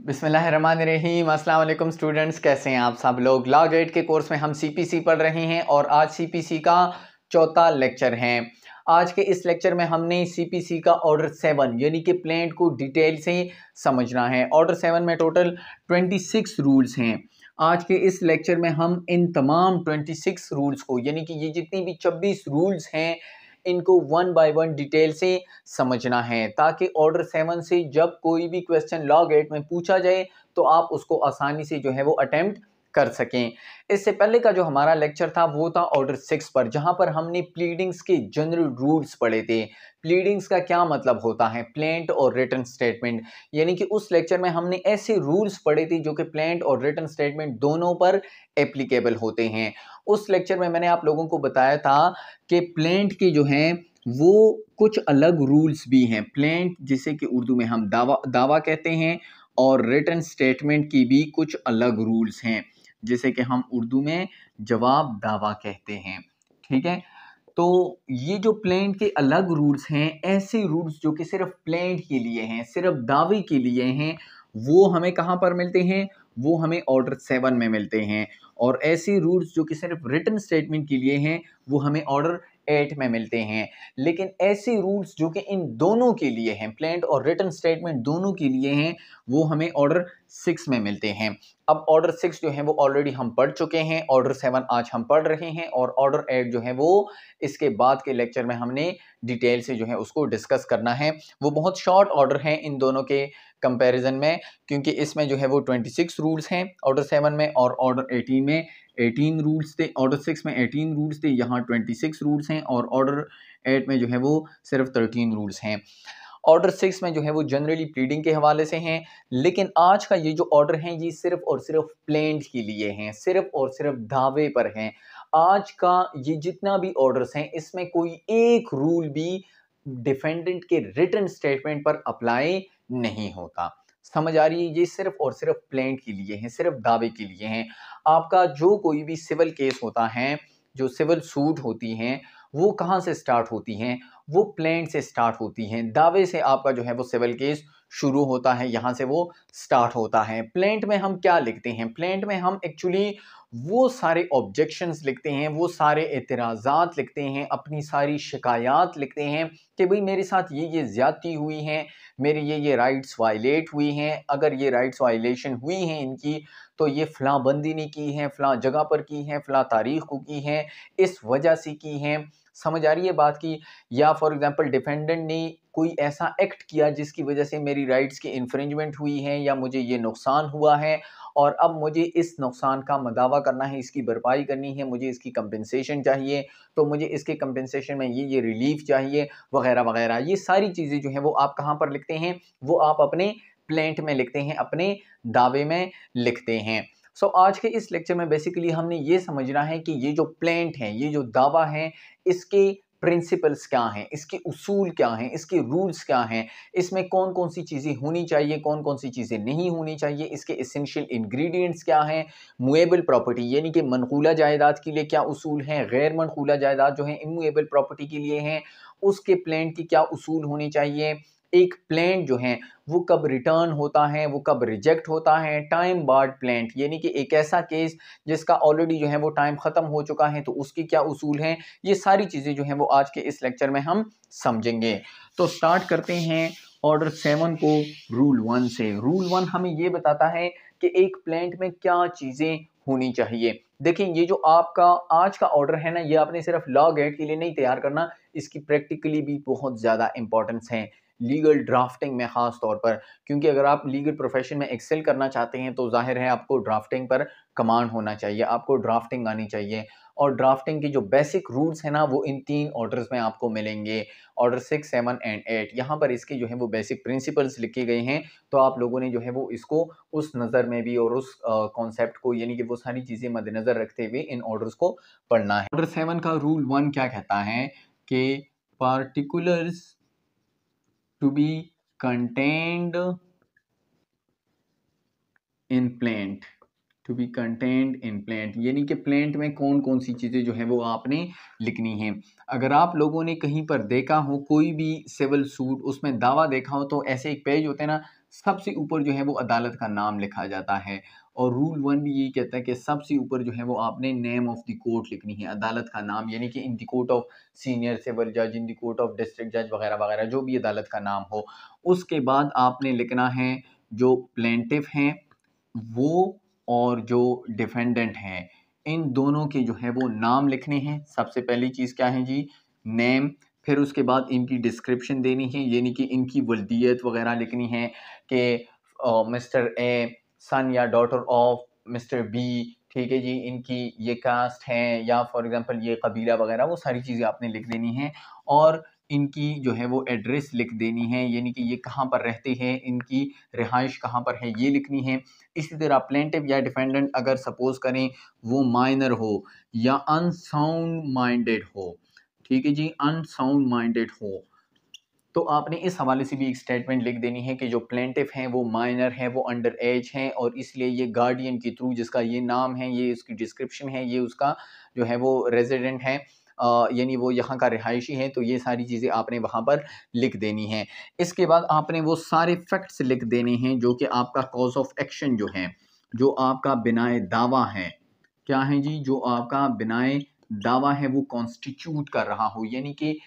बिसमीम अल्लाम स्टूडेंट्स कैसे हैं आप सब लोग लॉ एट के कोर्स में हम सीपीसी पढ़ रहे हैं और आज सीपीसी का चौथा लेक्चर है आज के इस लेक्चर में हमने सीपीसी का ऑर्डर सेवन यानी कि प्लेंट को डिटेल से समझना है ऑर्डर सेवन में टोटल ट्वेंटी सिक्स रूल्स हैं आज के इस लेक्चर में हम इन तमाम ट्वेंटी सिक्स रूल्स को यानी कि ये जितनी भी छब्बीस रूल्स हैं इनको वन बाय वन डिटेल से समझना है ताकि ऑर्डर सेवन से जब कोई भी क्वेश्चन लॉग एट में पूछा जाए तो आप उसको आसानी से जो है वो अटैम्प्ट कर सकें इससे पहले का जो हमारा लेक्चर था वो था ऑर्डर सिक्स पर जहां पर हमने प्लीडिंग्स के जनरल रूल्स पढ़े थे प्लीडिंग्स का क्या मतलब होता है प्लेंट और रिटर्न स्टेटमेंट यानी कि उस लेक्चर में हमने ऐसे रूल्स पढ़े थे जो कि प्लेंट और रिटर्न स्टेटमेंट दोनों पर एप्लीकेबल होते हैं उस लेक्चर में मैंने आप लोगों को बताया था कि प्लेंट के जो हैं वो कुछ अलग रूल्स भी हैं प्लेंट जिसे कि उर्दू में हम दावा दावा कहते हैं और रिटर्न स्टेटमेंट की भी कुछ अलग रूल्स हैं जिसे कि हम उर्दू में जवाब दावा कहते हैं ठीक है तो ये जो प्लेंट के अलग रूल्स हैं ऐसे रूल्स जो कि सिर्फ प्लेंट के लिए हैं सिर्फ दावे के लिए हैं वो हमें कहाँ पर मिलते हैं वो हमें ऑर्डर सेवन में मिलते हैं और ऐसे रूल्स जो कि सिर्फ रिटर्न स्टेटमेंट के लिए हैं वो हमें ऑर्डर एट में मिलते हैं लेकिन ऐसे रूल्स जो कि इन दोनों के लिए हैं प्लेंट और रिटर्न स्टेटमेंट दोनों के लिए हैं वो हमें ऑर्डर सिक्स में मिलते हैं अब ऑर्डर सिक्स जो है वो ऑलरेडी हम पढ़ चुके हैं ऑर्डर सेवन आज हम पढ़ रहे हैं और ऑर्डर एट जो है वो इसके बाद के लेक्चर में हमने डिटेल से जो है उसको डिस्कस करना है वो बहुत शॉर्ट ऑर्डर हैं इन दोनों के कंपैरिजन में क्योंकि इसमें जो है वो 26 रूल्स हैं ऑर्डर सेवन में और ऑर्डर एटीन में एटीन रूल्स थे ऑर्डर सिक्स में एटीन रूल्स थे यहाँ ट्वेंटी सिक्स रूल्स हैं और ऑर्डर एट में जो है वो सिर्फ थर्टीन रूल्स हैं ऑर्डर सिक्स में जो है वो जनरली प्लीडिंग के हवाले से हैं लेकिन आज का ये जो ऑर्डर हैं ये सिर्फ और सिर्फ प्लेंट के लिए हैं सिर्फ और सिर्फ धावे पर हैं आज का ये जितना भी ऑर्डर्स हैं इसमें कोई एक रूल भी डिफेंडेंट के रिटर्न स्टेटमेंट पर अप्लाई नहीं होता समझ आ रही है ये सिर्फ और सिर्फ प्लेंट के लिए हैं सिर्फ दावे के लिए हैं आपका जो कोई भी सिविल केस होता है जो सिविल सूट होती हैं वो कहाँ से स्टार्ट होती हैं वो प्लेंट से स्टार्ट होती हैं दावे से आपका जो है वो सिविल केस शुरू होता है यहाँ से वो स्टार्ट होता है प्लेंट में हम क्या लिखते हैं प्लेंट में हम एक्चुअली वो सारे ऑब्जेक्शंस लिखते हैं वो सारे एतराज़ात लिखते हैं अपनी सारी शिकायत लिखते हैं कि भाई मेरे साथ ये ये ज़्यादती हुई हैं मेरे ये ये राइट्स वायलेट हुई हैं अगर ये राइट्स वायलेशन हुई हैं इनकी तो ये फ़लाँ बंदी ने की हैं फ़लाँ जगह पर की हैं फ़लाँ तारीख को की हैं इस वजह से की हैं समझ आ रही है बात की या फॉर एग्जांपल डिफेंडेंट ने कोई ऐसा एक्ट किया जिसकी वजह से मेरी राइट्स की इन्फ्रेंजमेंट हुई है या मुझे ये नुकसान हुआ है और अब मुझे इस नुकसान का मदावा करना है इसकी भरपाई करनी है मुझे इसकी कंपनसेशन चाहिए तो मुझे इसके कंपनसेशन में ये ये रिलीफ चाहिए वगैरह वगैरह ये सारी चीज़ें जो हैं वो आप कहाँ पर लिखते हैं वो आप अपने प्लेंट में लिखते हैं अपने दावे में लिखते हैं सो so, आज के इस लेक्चर में बेसिकली हमने ये समझना है कि ये जो प्लेंट है ये जो दावा है इसके प्रिंसिपल्स क्या हैं इसके उसूल क्या हैं इसके रूल्स क्या हैं इसमें कौन कौन सी चीज़ें होनी चाहिए कौन कौन सी चीज़ें नहीं होनी चाहिए इसके इसेंशियल इंग्रेडिएंट्स क्या हैं मुएबल प्रॉपर्टी यानी कि मनकूला जायदाद के लिए क्या उसूल हैं गैर मनकूला जायदाद जो है इमूएबल प्रॉपर्टी के लिए हैं उसके प्लान की क्या उसूल होने चाहिए एक प्लेंट जो है वो कब रिटर्न होता है वो कब रिजेक्ट होता है टाइम बार्ड प्लेंट यानी कि एक ऐसा केस जिसका ऑलरेडी जो है वो टाइम ख़त्म हो चुका है तो उसके क्या उसूल हैं ये सारी चीज़ें जो हैं वो आज के इस लेक्चर में हम समझेंगे तो स्टार्ट करते हैं ऑर्डर सेवन को रूल वन से रूल वन हमें ये बताता है कि एक प्लांट में क्या चीज़ें होनी चाहिए देखिए ये जो आपका आज का ऑर्डर है ना ये आपने सिर्फ लॉ गेट के लिए नहीं तैयार करना इसकी प्रैक्टिकली भी बहुत ज़्यादा इंपॉर्टेंस है लीगल ड्राफ्टिंग में ख़ास तौर पर क्योंकि अगर आप लीगल प्रोफेशन में एक्सेल करना चाहते हैं तो जाहिर है आपको ड्राफ्टिंग पर कमांड होना चाहिए आपको ड्राफ्टिंग आनी चाहिए और ड्राफ्टिंग के जो बेसिक रूल्स हैं ना वो इन तीन ऑर्डर्स में आपको मिलेंगे order six seven and eight यहाँ पर इसके जो है वो बेसिक प्रिंसिपल्स लिखे गए हैं तो आप लोगों ने जो है वो इसको उस नज़र में भी और उस कॉन्सेप्ट को यानी कि वो सारी चीज़ें मद्देनज़र रखते हुए इन ऑर्डर्स को पढ़ना है ऑर्डर सेवन का रूल वन क्या कहता है कि particulars to be contained in plaint to be content in plaint यानी कि प्लेंट में कौन कौन सी चीज़ें जो है वो आपने लिखनी है अगर आप लोगों ने कहीं पर देखा हो कोई भी सिविल सूट उसमें दावा देखा हो तो ऐसे एक पेज होते हैं ना सबसे ऊपर जो है वो अदालत का नाम लिखा जाता है और रूल वन भी यही कहता है कि सबसे ऊपर जो है वो आपने नेम ऑफ द कोर्ट लिखनी है अदालत का नाम यानी कि in the court of senior civil जज in the court of district जज वगैरह वगैरह जो भी अदालत का नाम हो उसके बाद आपने लिखना है जो प्लेंटिव हैं वो और जो डिफेंडेंट हैं इन दोनों के जो है वो नाम लिखने हैं सबसे पहली चीज़ क्या है जी नेम फिर उसके बाद इनकी डिस्क्रिप्शन देनी है यानी कि इनकी वल्दियत वगैरह लिखनी है कि मिस्टर ए सन या डॉटर ऑफ मिस्टर बी ठीक है जी इनकी ये कास्ट है या फॉर एग्जांपल ये कबीला वगैरह वो सारी चीज़ें आपने लिख देनी है और इनकी जो है वो एड्रेस लिख देनी है यानी कि ये कहाँ पर रहते हैं इनकी रिहाइश कहाँ पर है ये लिखनी है इसी तरह प्लेंटिव या डिफेंडेंट अगर सपोज़ करें वो माइनर हो या अनसाउंड माइंडेड हो ठीक है जी अनसाउंड माइंडेड हो तो आपने इस हवाले से भी एक स्टेटमेंट लिख देनी है कि जो प्लेंटिव हैं वो माइनर हैं वो अंडर एज हैं और इसलिए ये गार्डियन के थ्रू जिसका ये नाम है ये उसकी डिस्क्रिप्शन है ये उसका जो है वो रेजिडेंट है यानी वो यहाँ का रिहायशी है तो ये सारी चीज़ें आपने वहाँ पर लिख देनी है इसके बाद आपने वो सारे फैक्ट्स लिख देने हैं जो कि आपका कॉज ऑफ एक्शन जो है जो आपका बिनाए दावा है क्या है जी जो आपका बिनाए दावा है वो कॉन्स्टिट्यूट कर रहा हो यानी कि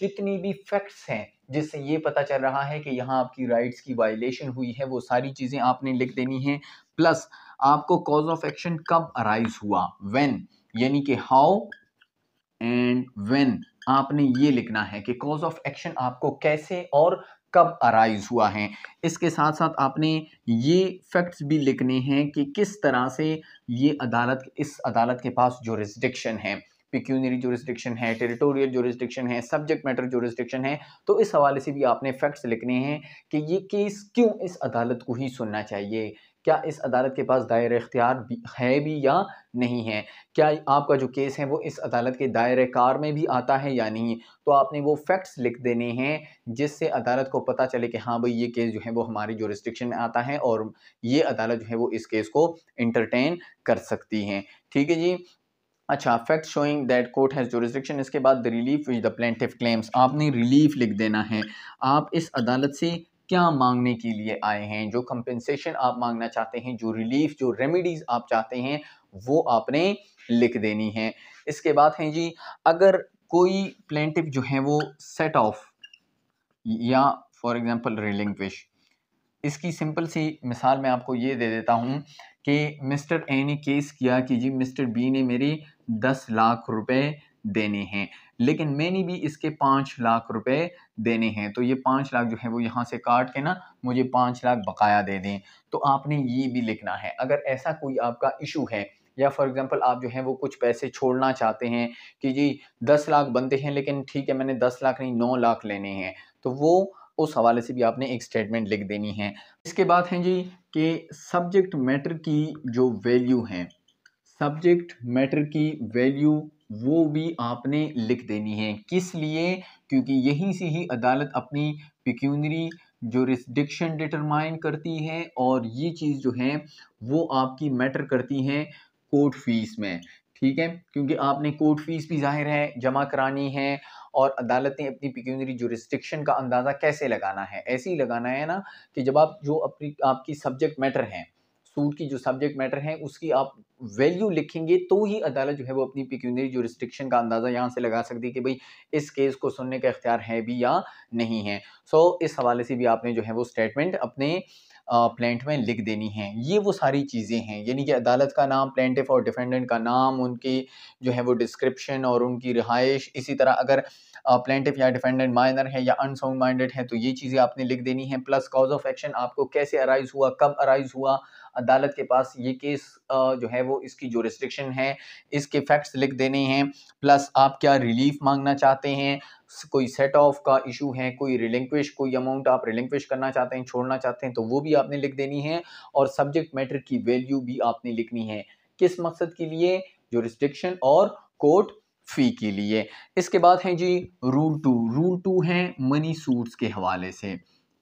जितनी भी फैक्ट्स हैं जिससे ये पता चल रहा है कि यहाँ आपकी राइट्स की वायलेशन हुई है वो सारी चीज़ें आपने लिख देनी है प्लस आपको कॉज ऑफ एक्शन कब अराइज हुआ वेन यानी कि हाउ एंड वेन आपने ये लिखना है कि कॉज ऑफ एक्शन आपको कैसे और कब अराइज हुआ है इसके साथ साथ आपने ये फैक्ट्स भी लिखने हैं कि किस तरह से ये अदालत इस अदालत के पास जो रिस्ट्रिक्शन है पिक्यूनरी जोरिस्ट्रिक्शन है टेरिटोरियल जोरिस्ट्रिक्शन है सब्जेक्ट मैटर जोरिस्ट्रिक्शन है तो इस हवाले से भी आपने फैक्ट्स लिखने हैं कि ये केस क्यों इस अदालत को ही सुनना चाहिए क्या इस अदालत के पास दायर इख्तियार है भी या नहीं है क्या आपका जो केस है वो इस अदालत के दायर कार में भी आता है या नहीं तो आपने वो फैक्ट्स लिख देने हैं जिससे अदालत को पता चले कि हाँ भाई ये केस जो है वो हमारी जो रिस्ट्रिक्शन में आता है और ये अदालत जो है वो इस केस को इंटरटेन कर सकती है ठीक है जी अच्छा fact showing that court has jurisdiction इसके बाद the relief which the plaintiff claims आपने रिलीफ लिख देना है आप इस अदालत से क्या मांगने के लिए आए हैं जो कंपेंसेशन आप मांगना चाहते हैं जो रिलीफ जो रेमिडीज आप चाहते हैं वो आपने लिख देनी है इसके बाद है जी अगर कोई प्लेंटिव जो है वो सेट ऑफ या फॉर एग्ज़ाम्पल रिलिंग्विश इसकी सिंपल सी मिसाल मैं आपको ये दे देता हूँ कि मिस्टर ए ने केस किया कि जी मिस्टर बी ने मेरी दस लाख रुपए देने हैं लेकिन मैंने भी इसके पाँच लाख रुपए देने हैं तो ये पाँच लाख जो है वो यहाँ से काट के ना मुझे पाँच लाख बकाया दे दें तो आपने ये भी लिखना है अगर ऐसा कोई आपका इशू है या फॉर एग्जांपल आप जो है वो कुछ पैसे छोड़ना चाहते हैं कि जी दस लाख बनते हैं लेकिन ठीक है मैंने दस लाख नहीं नौ लाख लेने हैं तो वो उस हवाले से भी आपने एक स्टेटमेंट लिख देनी है इसके बाद है जी कि सब्जेक्ट मैटर की जो वैल्यू है सब्जेक्ट मैटर की वैल्यू वो भी आपने लिख देनी है किस लिए क्योंकि यहीं से ही अदालत अपनी पिक्यूनरी जो रिस्डिक्शन डिटरमाइन करती है और ये चीज़ जो है वो आपकी मैटर करती है कोर्ट फीस में ठीक है क्योंकि आपने कोर्ट फीस भी जाहिर है जमा करानी है और अदालत ने अपनी पिक्यूनरी जो रिस्ट्रिक्शन का अंदाज़ा कैसे लगाना है ऐसे ही लगाना है ना कि जब आप जो अपनी आपकी सब्जेक्ट मैटर हैं सूट की जो सब्जेक्ट मैटर है उसकी आप वैल्यू लिखेंगे तो ही अदालत जो है वो अपनी पिक्यूनरी जो रिस्ट्रिक्शन का अंदाज़ा यहाँ से लगा सकती है कि भाई इस केस को सुनने का इख्तियार है भी या नहीं है सो so, इस हवाले से भी आपने जो है वो स्टेटमेंट अपने प्लेंट में लिख देनी है ये वो सारी चीज़ें हैं यानी कि अदालत का नाम प्लेंटिफ और डिफेंडेंट का नाम उनकी जो है वो डिस्क्रिप्शन और उनकी रिहाइश इसी तरह अगर प्लेंटिफ या डिफेंडेंट माइनर है या अनसाउंड माइंडेड है तो ये चीज़ें आपने लिख देनी है प्लस कॉज ऑफ एक्शन आपको कैसे अराइज हुआ कब अराइज हुआ अदालत के पास ये केस जो है वो इसकी जो रिस्ट्रिक्शन है इसके फैक्ट्स लिख देने हैं प्लस आप क्या रिलीफ मांगना चाहते हैं कोई सेट ऑफ का इशू है कोई रिलिंक्विश कोई अमाउंट आप रिलिंक्विश करना चाहते हैं छोड़ना चाहते हैं तो वो भी आपने लिख देनी है और सब्जेक्ट मैटर की वैल्यू भी आपने लिखनी है किस मकसद के लिए जो रिस्ट्रिक्शन और कोर्ट फ़ी के लिए इसके बाद है जी रूल टू रूल टू है मनी सूट्स के हवाले से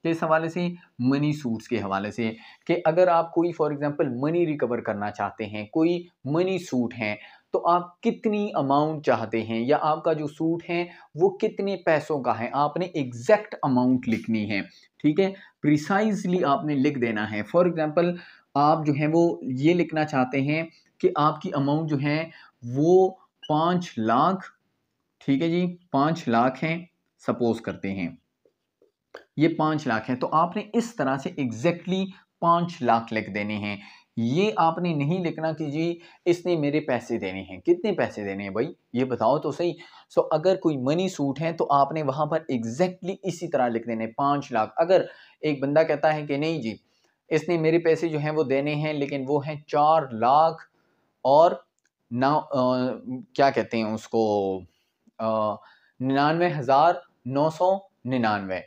किस हवाले से मनी सूट्स के हवाले से कि अगर आप कोई फॉर एग्जांपल मनी रिकवर करना चाहते हैं कोई मनी सूट हैं तो आप कितनी अमाउंट चाहते हैं या आपका जो सूट है वो कितने पैसों का है आपने एग्जैक्ट अमाउंट लिखनी है ठीक है प्रिसाइजली आपने लिख देना है फॉर एग्ज़ाम्पल आप जो है वो ये लिखना चाहते हैं कि आपकी अमाउंट जो है वो पाँच लाख ठीक है जी पाँच लाख हैं सपोज करते हैं ये पाँच लाख है तो आपने इस तरह से एग्जैक्टली पाँच लाख लिख देने हैं ये आपने नहीं लिखना कि जी इसने मेरे पैसे देने हैं कितने पैसे देने हैं भाई ये बताओ तो सही सो so, अगर कोई मनी सूट है तो आपने वहाँ पर एग्जैक्टली exactly इसी तरह लिख देने पांच लाख अगर एक बंदा कहता है कि नहीं जी इसने मेरे पैसे जो हैं वो देने हैं लेकिन वो हैं चार लाख और नौ क्या कहते हैं उसको निन्यानवे हज़ार नौ सौ निन्यानवे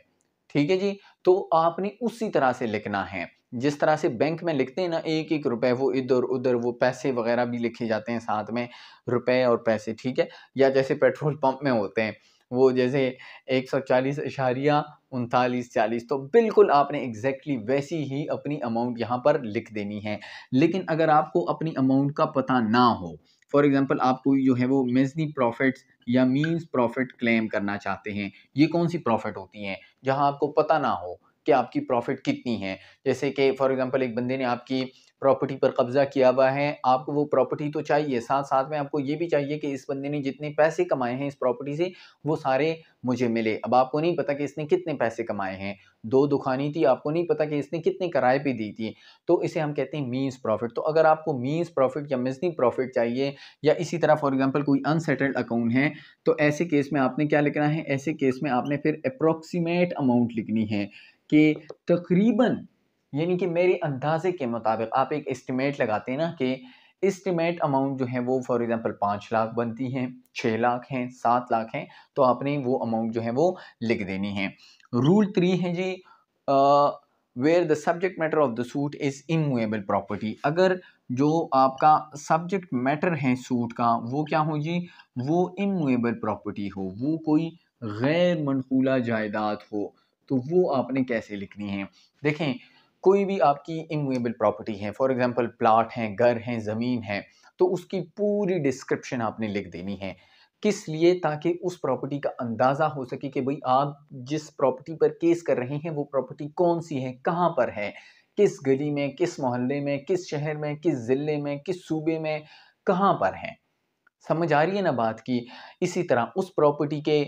ठीक है जी तो आपने उसी तरह से लिखना है जिस तरह से बैंक में लिखते हैं ना एक एक रुपए वो इधर उधर वो पैसे वगैरह भी लिखे जाते हैं साथ में रुपए और पैसे ठीक है या जैसे पेट्रोल पंप में होते हैं वो जैसे एक सौ चालीस इशारिया उनतालीस चालीस तो बिल्कुल आपने एग्जैक्टली exactly वैसी ही अपनी अमाउंट यहाँ पर लिख देनी है लेकिन अगर आपको अपनी अमाउंट का पता ना हो फॉर एग्जांपल आप कोई जो है वो मेजनी प्रॉफिट्स या मीन्स प्रॉफिट क्लेम करना चाहते हैं ये कौन सी प्रॉफिट होती हैं जहाँ आपको पता ना हो कि आपकी प्रॉफिट कितनी है जैसे कि फॉर एग्जांपल एक बंदे ने आपकी प्रॉपर्टी पर कब्जा किया हुआ है आपको वो प्रॉपर्टी तो चाहिए साथ साथ में आपको ये भी चाहिए कि इस बंदे ने जितने पैसे कमाए हैं इस प्रॉपर्टी से वो सारे मुझे मिले अब आपको नहीं पता कि इसने कितने पैसे कमाए हैं दो दुकानी थी आपको नहीं पता कि इसने कितने किराए पे दी थी तो इसे हम कहते हैं मीन्स प्रॉफिट तो अगर आपको मीन्स प्रॉफिट या मिजनी प्रॉफिट चाहिए या इसी तरह फॉर एग्ज़ाम्पल कोई अनसेटल्ड अकाउंट है तो ऐसे केस में आपने क्या लिखना है ऐसे केस में आपने फिर अप्रोक्सीमेट अमाउंट लिखनी है कि तकरीबन यानी कि मेरे अंदाजे के मुताबिक आप एक एस्टिमेट लगाते हैं ना कि एस्टिमेट अमाउंट जो है वो फॉर एग्ज़ाम्पल पाँच लाख बनती है छः लाख हैं सात लाख हैं तो आपने वो अमाउंट जो है वो लिख देनी है रूल थ्री है जी where the subject matter of the suit is immovable property अगर जो आपका सब्जेक्ट मैटर है सूट का वो क्या हो जी वो इमूएबल प्रॉपर्टी हो वो कोई गैर मनकूला जायदाद हो तो वो आपने कैसे लिखनी है देखें कोई भी आपकी इमूवेबल प्रॉपर्टी है फॉर एग्जांपल प्लाट हैं घर हैं ज़मीन है तो उसकी पूरी डिस्क्रिप्शन आपने लिख देनी है किस लिए ताकि उस प्रॉपर्टी का अंदाज़ा हो सके कि भाई आप जिस प्रॉपर्टी पर केस कर रहे हैं वो प्रॉपर्टी कौन सी है कहाँ पर है किस गली में किस मोहल्ले में किस शहर में किस ज़िले में किस सूबे में कहाँ पर है समझ आ रही है ना बात की इसी तरह उस प्रॉपर्टी के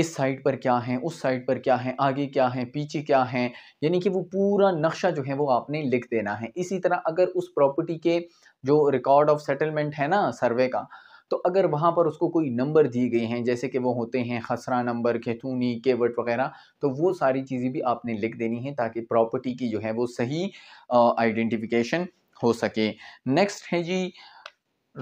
इस साइड पर क्या है उस साइड पर क्या है आगे क्या है पीछे क्या है यानी कि वो पूरा नक्शा जो है वो आपने लिख देना है इसी तरह अगर उस प्रॉपर्टी के जो रिकॉर्ड ऑफ सेटलमेंट है ना सर्वे का तो अगर वहाँ पर उसको कोई नंबर दिए गए हैं जैसे कि वो होते हैं खसरा नंबर खेतूनी केवट वगैरह तो वो सारी चीज़ें भी आपने लिख देनी है ताकि प्रॉपर्टी की जो है वो सही आइडेंटिफिकेशन हो सके नेक्स्ट है जी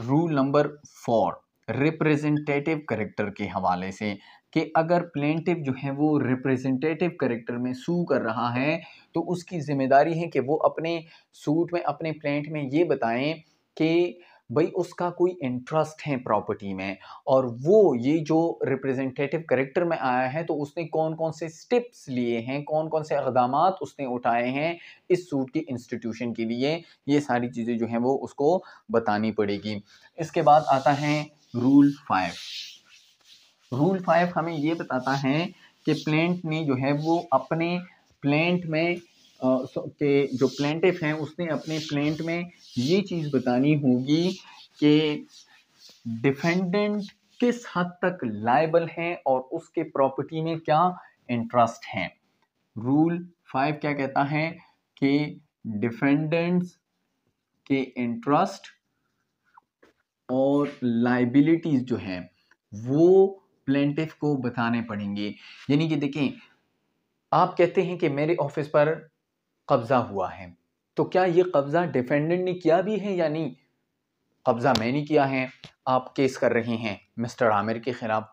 rule number four representative character के हवाले से कि अगर प्लेंटिव जो है वो रिप्रेजेंटेटिव करेक्टर में सू कर रहा है तो उसकी जिम्मेदारी है कि वो अपने सूट में अपने प्लेंट में ये बताएं कि भाई उसका कोई इंटरेस्ट है प्रॉपर्टी में और वो ये जो रिप्रेजेंटेटिव करेक्टर में आया है तो उसने कौन कौन से स्टेप्स लिए हैं कौन कौन से इकदाम उसने उठाए हैं इस सूट की इंस्टीट्यूशन के लिए ये सारी चीज़ें जो हैं वो उसको बतानी पड़ेगी इसके बाद आता है रूल फाइव रूल फाइव हमें ये बताता है कि प्लेंट ने जो है वो अपने प्लेंट में आ, के जो प्लेंटिफ हैं उसने अपने प्लेंट में ये चीज़ बतानी होगी कि डिफेंडेंट किस हद तक लाइबल हैं और उसके प्रॉपर्टी में क्या इंटरेस्ट हैं रूल फाइव क्या कहता है कि डिफेंडेंट्स के इंटरेस्ट और लाइबिलिटीज़ जो हैं वो प्लेंटिफ को बताने पड़ेंगे यानी कि देखें आप कहते हैं कि मेरे ऑफिस पर कब्ज़ा हुआ है तो क्या ये कब्ज़ा डिफेंडेंट ने किया भी है यानी कब्ज़ा मैंने किया है आप केस कर रहे हैं मिस्टर आमिर के ख़िलाफ़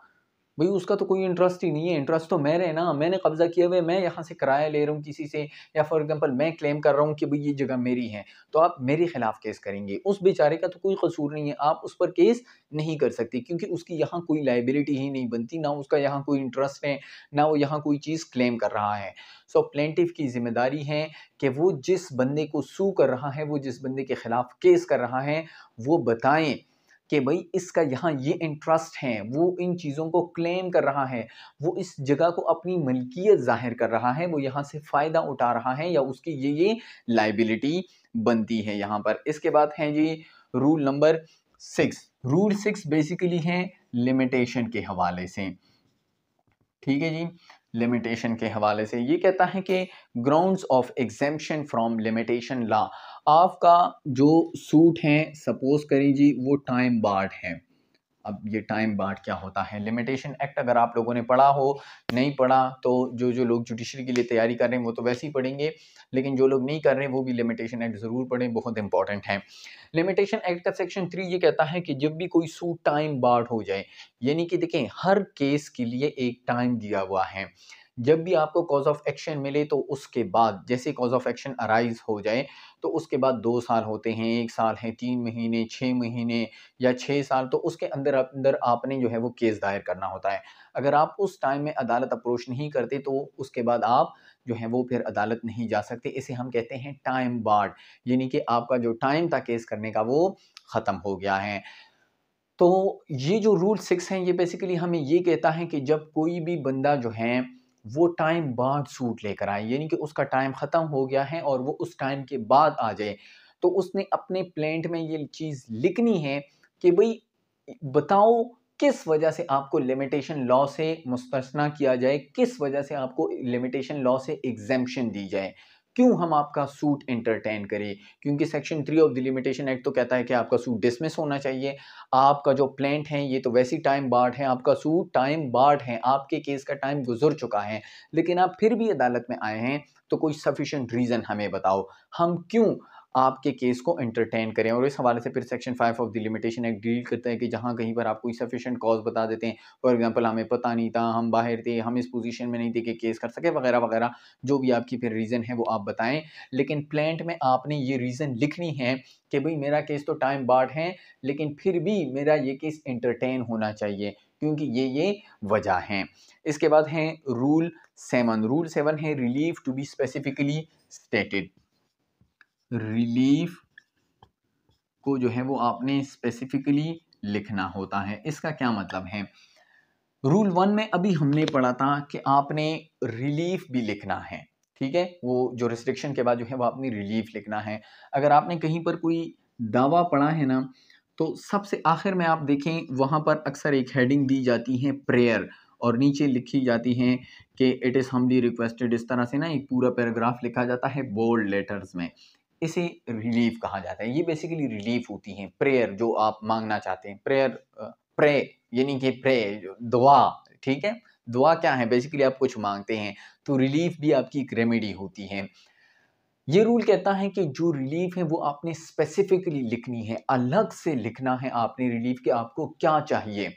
भाई उसका तो कोई इंटरेस्ट ही नहीं है इंटरेस्ट तो मेरे ना मैंने कब्जा किया हुआ मैं यहाँ से किराया ले रहा हूँ किसी से या फॉर एग्जांपल मैं क्लेम कर रहा हूँ कि भाई ये जगह मेरी है तो आप मेरे खिलाफ केस करेंगे उस बेचारे का तो कोई कसूर नहीं है आप उस पर केस नहीं कर सकते क्योंकि उसकी यहाँ कोई लाइबिलिटी ही नहीं बनती ना उसका यहाँ कोई इंटरेस्ट है ना वो यहाँ कोई चीज़ क्लेम कर रहा है सो so, प्लेंटिव की जिम्मेदारी है कि वो जिस बंदे को सू कर रहा है वो जिस बंदे के ख़िलाफ़ केस कर रहा है वो बताएं कि भाई इसका यहाँ ये इंटरेस्ट है वो इन चीज़ों को क्लेम कर रहा है वो इस जगह को अपनी मलकियत ज़ाहिर कर रहा है वो यहाँ से फ़ायदा उठा रहा है या उसकी ये ये लाइबिलिटी बनती है यहाँ पर इसके बाद है जी rule number six rule six basically है लिमिटेशन के हवाले से ठीक है जी लिमिटेशन के हवाले से ये कहता है कि grounds of exemption from limitation law आपका जो सूट है सपोज़ करें जी वो टाइम बार्ड है अब ये टाइम बार्ड क्या होता है लिमिटेशन एक्ट अगर आप लोगों ने पढ़ा हो नहीं पढ़ा तो जो जो लोग जुडिशरी के लिए तैयारी कर रहे हैं वो तो वैसे ही पढ़ेंगे लेकिन जो लोग नहीं कर रहे हैं वो भी लिमिटेशन एक्ट ज़रूर पढ़ें बहुत इंपॉर्टेंट है लिमिटेशन एक्ट का सेक्शन थ्री ये कहता है कि जब भी कोई सूट टाइम बार्ड हो जाए यानी कि देखें हर केस के लिए एक टाइम दिया हुआ है जब भी आपको कॉज ऑफ एक्शन मिले तो उसके बाद जैसे कॉज ऑफ एक्शन अराइज हो जाए तो उसके बाद दो साल होते हैं एक साल है तीन महीने छः महीने या छः साल तो उसके अंदर अंदर आपने जो है वो केस दायर करना होता है अगर आप उस टाइम में अदालत अप्रोच नहीं करते तो उसके बाद आप जो है वो फिर अदालत नहीं जा सकते इसे हम कहते हैं टाइम बार्ड यानी कि आपका जो टाइम था केस करने का वो ख़त्म हो गया है तो ये जो रूल सिक्स हैं ये बेसिकली हमें ये कहता है कि जब कोई भी बंदा जो है वो टाइम बाद सूट लेकर आए यानी कि उसका टाइम ख़त्म हो गया है और वो उस टाइम के बाद आ जाए तो उसने अपने प्लेंट में ये चीज़ लिखनी है कि भाई बताओ किस वजह से आपको लिमिटेशन लॉ से मुस्तना किया जाए किस वजह से आपको लिमिटेशन लॉ से एग्जेम्पन दी जाए क्यों हम आपका सूट इंटरटेन करें क्योंकि section three of the limitation act तो कहता है कि आपका सूट डिसमिस होना चाहिए आपका जो प्लेंट है ये तो वैसी टाइम बाढ़ है आपका सूट टाइम बाढ़ है आपके केस का टाइम गुजर चुका है लेकिन आप फिर भी अदालत में आए हैं तो कोई सफिशेंट रीज़न हमें बताओ हम क्यों आपके केस को एंटरटेन करें और इस हवाले से फिर section five of the limitation act deal करता है कि जहाँ कहीं पर आपको सफिशेंट कॉज बता देते हैं फॉर एग्जाम्पल हमें पता नहीं था हम बाहर थे हम इस पोजिशन में नहीं थे कि केस कर सके वगैरह वगैरह जो भी आपकी फिर रीज़न है वो आप बताएं लेकिन प्लेंट में आपने ये रीज़न लिखनी है कि भाई मेरा केस तो टाइम बाट है लेकिन फिर भी मेरा ये केस इंटरटेन होना चाहिए क्योंकि ये ये वजह हैं इसके बाद हैं रूल सेवन रूल सेवन है relief to be specifically stated relief को जो है वो आपने स्पेसिफिकली लिखना होता है इसका क्या मतलब है रूल वन में अभी हमने पढ़ा था कि आपने रिलीफ भी लिखना है ठीक है वो जो रिस्ट्रिक्शन के बाद जो है वो आपने रिलीफ लिखना है अगर आपने कहीं पर कोई दावा पढ़ा है ना तो सबसे आखिर में आप देखें वहाँ पर अक्सर एक हेडिंग दी जाती है प्रेयर और नीचे लिखी जाती है कि इट इज़ हमली रिक्वेस्टेड इस तरह से ना एक पूरा पैराग्राफ लिखा जाता है बोल्ड लेटर्स में इसे रिलीफ कहा जाता है ये बेसिकली रिलीफ होती है प्रेयर जो आप मांगना चाहते हैं प्रेयर प्रे यानी कि प्रे दुआ ठीक है दुआ क्या है बेसिकली आप कुछ मांगते हैं तो रिलीफ भी आपकी एक रेमेडी होती है ये रूल कहता है कि जो रिलीफ है वो आपने स्पेसिफिकली लिखनी है अलग से लिखना है आपने रिलीफ के आपको क्या चाहिए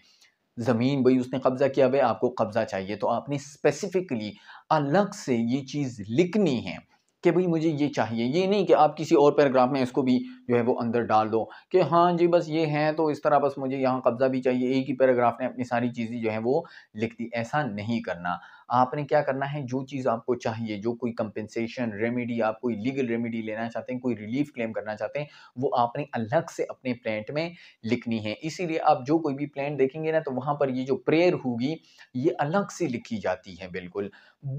ज़मीन भाई उसने कब्ज़ा किया भाई आपको कब्ज़ा चाहिए तो आपने स्पेसिफिकली अलग से ये चीज़ लिखनी है कि भाई मुझे ये चाहिए ये नहीं कि आप किसी और पैराग्राफ में इसको भी जो है वो अंदर डाल दो कि हाँ जी बस ये हैं तो इस तरह बस मुझे यहाँ कब्ज़ा भी चाहिए एक ही पैराग्राफ ने अपनी सारी चीज़ें जो है वो लिख दी ऐसा नहीं करना आपने क्या करना है जो चीज़ आपको चाहिए जो कोई कंपेंसेशन रेमेडी आप कोई लीगल रेमेडी लेना चाहते हैं कोई रिलीफ क्लेम करना चाहते हैं वो आपने अलग से अपने प्लांट में लिखनी है इसीलिए आप जो कोई भी प्लांट देखेंगे ना तो वहाँ पर ये जो प्रेयर होगी ये अलग से लिखी जाती है बिल्कुल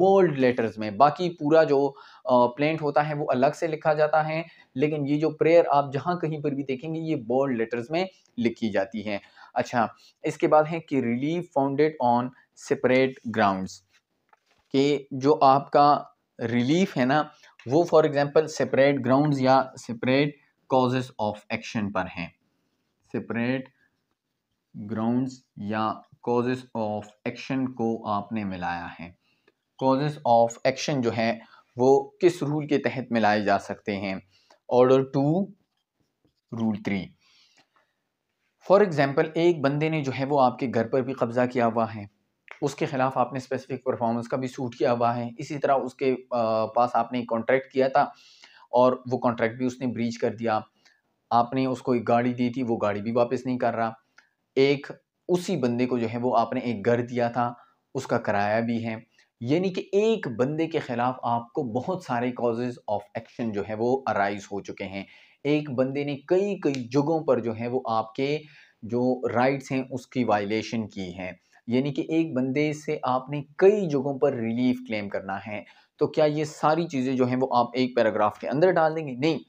बोल्ड लेटर्स में बाकी पूरा जो प्लेंट होता है वो अलग से लिखा जाता है लेकिन ये जो प्रेयर आप जहाँ कहीं पर भी देखेंगे ये बोल्ड लेटर्स में लिखी जाती है अच्छा इसके बाद है कि relief founded on separate grounds कि जो आपका रिलीफ है ना वो फॉर एग्ज़ाम्पल सेपरेट ग्राउंड्स या सेपरेट कॉजेस ऑफ एक्शन पर हैं सेपरेट ग्राउंड्स या कॉजेस ऑफ एक्शन को आपने मिलाया है कॉजेस ऑफ एक्शन जो है वो किस रूल के तहत मिलाए जा सकते हैं order two rule three for example एक बंदे ने जो है वो आपके घर पर भी कब्ज़ा किया हुआ है उसके ख़िलाफ़ आपने स्पेसिफिक परफॉर्मेंस का भी सूट किया हुआ है इसी तरह उसके पास आपने कॉन्ट्रैक्ट किया था और वो कॉन्ट्रैक्ट भी उसने ब्रीच कर दिया आपने उसको एक गाड़ी दी थी वो गाड़ी भी वापस नहीं कर रहा एक उसी बंदे को जो है वो आपने एक घर दिया था उसका किराया भी है यानी कि एक बंदे के ख़िलाफ़ आपको बहुत सारे कॉजेज़ ऑफ एक्शन जो है वो अराइज़ हो चुके हैं एक बंदे ने कई कई जगहों पर जो है वो आपके जो राइट्स हैं उसकी वायलेशन की है यानी कि एक बंदे से आपने कई जगहों पर रिलीफ क्लेम करना है तो क्या ये सारी चीज़ें जो हैं वो आप एक पैराग्राफ के अंदर डाल देंगे नहीं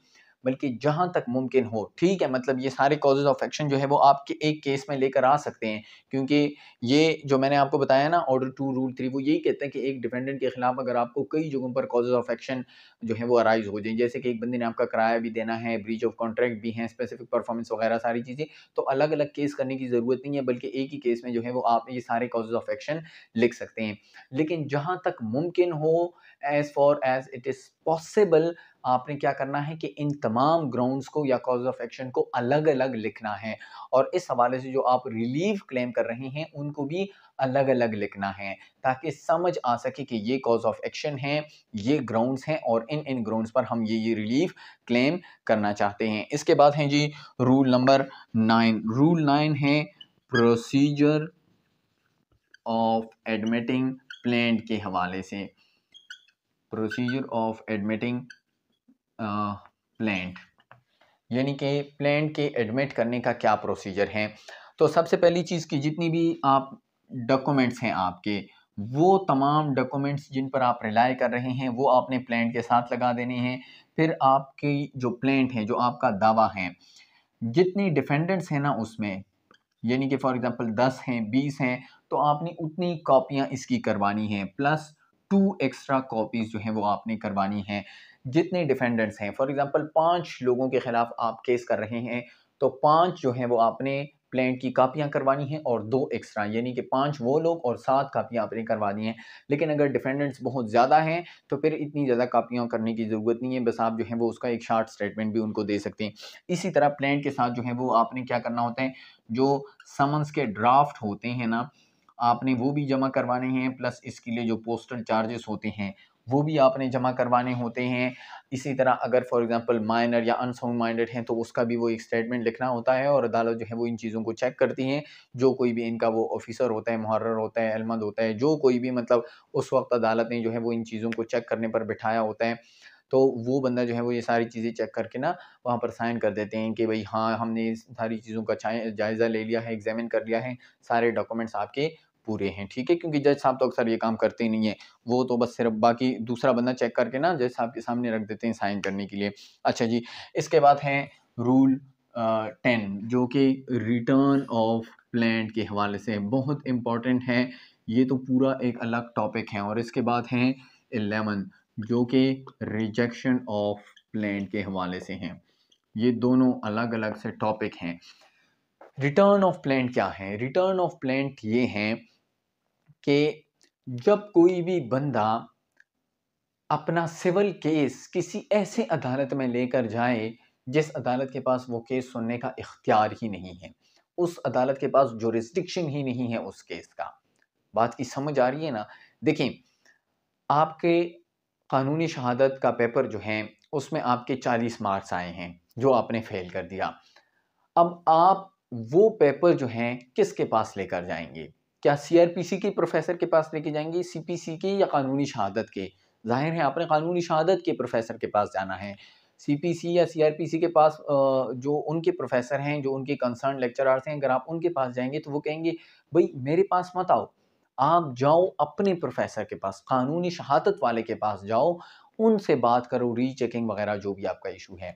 बल्कि जहाँ तक मुमकिन हो ठीक है मतलब ये सारे कॉजेज ऑफ एक्शन जो है वो आपके एक केस में लेकर आ सकते हैं क्योंकि ये जो मैंने आपको बताया ना ऑर्डर टू रूल थ्री वो यही कहते हैं कि एक डिपेंडेंट के खिलाफ अगर आपको कई जगहों पर कॉजेज ऑफ एक्शन जो है वो अराइज हो जाए जैसे कि एक बंदे ने आपका किराया भी देना है ब्रीच ऑफ कॉन्ट्रैक्ट भी है स्पेसिफिक परफॉर्मेंस वगैरह सारी चीज़ें तो अलग अलग केस करने की ज़रूरत नहीं है बल्कि एक ही केस में जो है वो आप ये सारे कॉजेज ऑफ एक्शन लिख सकते हैं लेकिन जहाँ तक मुमकिन हो as far as it is possible आपने क्या करना है कि इन तमाम ग्राउंड्स को या कॉज ऑफ एक्शन को अलग अलग लिखना है और इस हवाले से जो आप रिलीफ क्लेम कर रहे हैं उनको भी अलग अलग लिखना है ताकि समझ आ सके कि ये कॉज ऑफ एक्शन है ये ग्राउंड्स हैं और इन इन ग्राउंड्स पर हम ये ये रिलीफ क्लेम करना चाहते हैं इसके बाद हैं जी rule number nine rule nine है प्रोसीजर ऑफ एडमिटिंग प्लेंट के हवाले से प्रोसीजर ऑफ एडमिटिंग प्लेंट यानी कि प्लेंट के एडमिट करने का क्या प्रोसीजर है तो सबसे पहली चीज़ की जितनी भी आप डॉक्यूमेंट्स हैं आपके वो तमाम डॉक्यूमेंट्स जिन पर आप रिलाई कर रहे हैं वो आपने प्लेंट के साथ लगा देने हैं फिर आपकी जो प्लेंट है जो आपका दावा है जितनी डिफेंडेंट्स हैं ना उसमें यानी कि फॉर एग्जांपल दस हैं बीस हैं तो आपने उतनी कॉपियां इसकी करवानी हैं प्लस टू एक्स्ट्रा कॉपीज़ जो हैं वो आपने करवानी हैं जितने डिफेंडेंट्स हैं फॉर एग्ज़ाम्पल पाँच लोगों के ख़िलाफ़ आप केस कर रहे हैं तो पाँच जो हैं वो आपने प्लान की कापियाँ करवानी हैं और दो एक्स्ट्रा यानी कि पाँच वो लोग और सात कापियाँ आपने करवानी हैं लेकिन अगर डिफेंडेंट्स बहुत ज़्यादा हैं तो फिर इतनी ज़्यादा कापियाँ करने की ज़रूरत नहीं है बस आप जो है वो उसका एक शार्ट स्टेटमेंट भी उनको दे सकते हैं इसी तरह प्लान के साथ जो है वो आपने क्या करना होता है जो समन्स के ड्राफ्ट होते हैं ना आपने वो भी जमा करवाने हैं प्लस इसके लिए जो पोस्टल चार्जेस होते हैं वो भी आपने जमा करवाने होते हैं इसी तरह अगर फॉर एग्जांपल माइनर या अनसाउंड माइंडेड हैं तो उसका भी वो एक स्टेटमेंट लिखना होता है और अदालत जो है वो इन चीज़ों को चेक करती हैं जो कोई भी इनका वो ऑफिसर होता है मुहर्र होता है अलमद होता है जो कोई भी मतलब उस वक्त अदालत ने जो है वो इन चीज़ों को चेक करने पर बिठाया होता है तो वो बंदा जो है वो ये सारी चीज़ें चेक करके ना वहाँ पर साइन कर देते हैं कि भाई हाँ हमने सारी चीज़ों का जायज़ा ले लिया है एग्जामिन कर लिया है सारे डॉक्यूमेंट्स आपके पूरे हैं ठीक है क्योंकि जज साहब तो अक्सर ये काम करते ही नहीं है वो तो बस सिर्फ बाकी दूसरा बंदा चेक करके ना जज साहब के सामने रख देते हैं साइन करने के लिए अच्छा जी इसके बाद है रूल टेन जो कि रिटर्न ऑफ प्लान के हवाले से बहुत इम्पॉर्टेंट है ये तो पूरा एक अलग टॉपिक है और इसके बाद हैं एलेवन जो कि रिजेक्शन ऑफ प्लान के हवाले से हैं ये दोनों अलग अलग से टॉपिक हैं रिटर्न ऑफ प्लान क्या है रिटर्न ऑफ प्लैंड ये हैं कि जब कोई भी बंदा अपना सिविल केस किसी ऐसे अदालत में लेकर जाए जिस अदालत के पास वो केस सुनने का इख्तियार ही नहीं है उस अदालत के पास जो रिस्ट्रिक्शन ही नहीं है उस केस का बात की समझ आ रही है ना देखें आपके कानूनी शहादत का पेपर जो है उसमें आपके 40 मार्क्स आए हैं जो आपने फेल कर दिया अब आप वो पेपर जो हैं किसके पास लेकर जाएंगे क्या सीआरपीसी के प्रोफेसर के पास लेके जाएंगे सीपीसी के या कानूनी शहादत के जाहिर है आपने कानूनी शहादत के प्रोफेसर के पास जाना है सीपीसी या सीआरपीसी के पास जो उनके प्रोफेसर हैं जो उनके कंसर्न लेक्चरार्स हैं अगर आप उनके पास जाएंगे तो वो कहेंगे भाई मेरे पास मत आओ आप जाओ अपने प्रोफेसर के पास कानूनी शहादत वाले के पास जाओ उनसे बात करो रीचेकिंग वगैरह जो भी आपका इशू है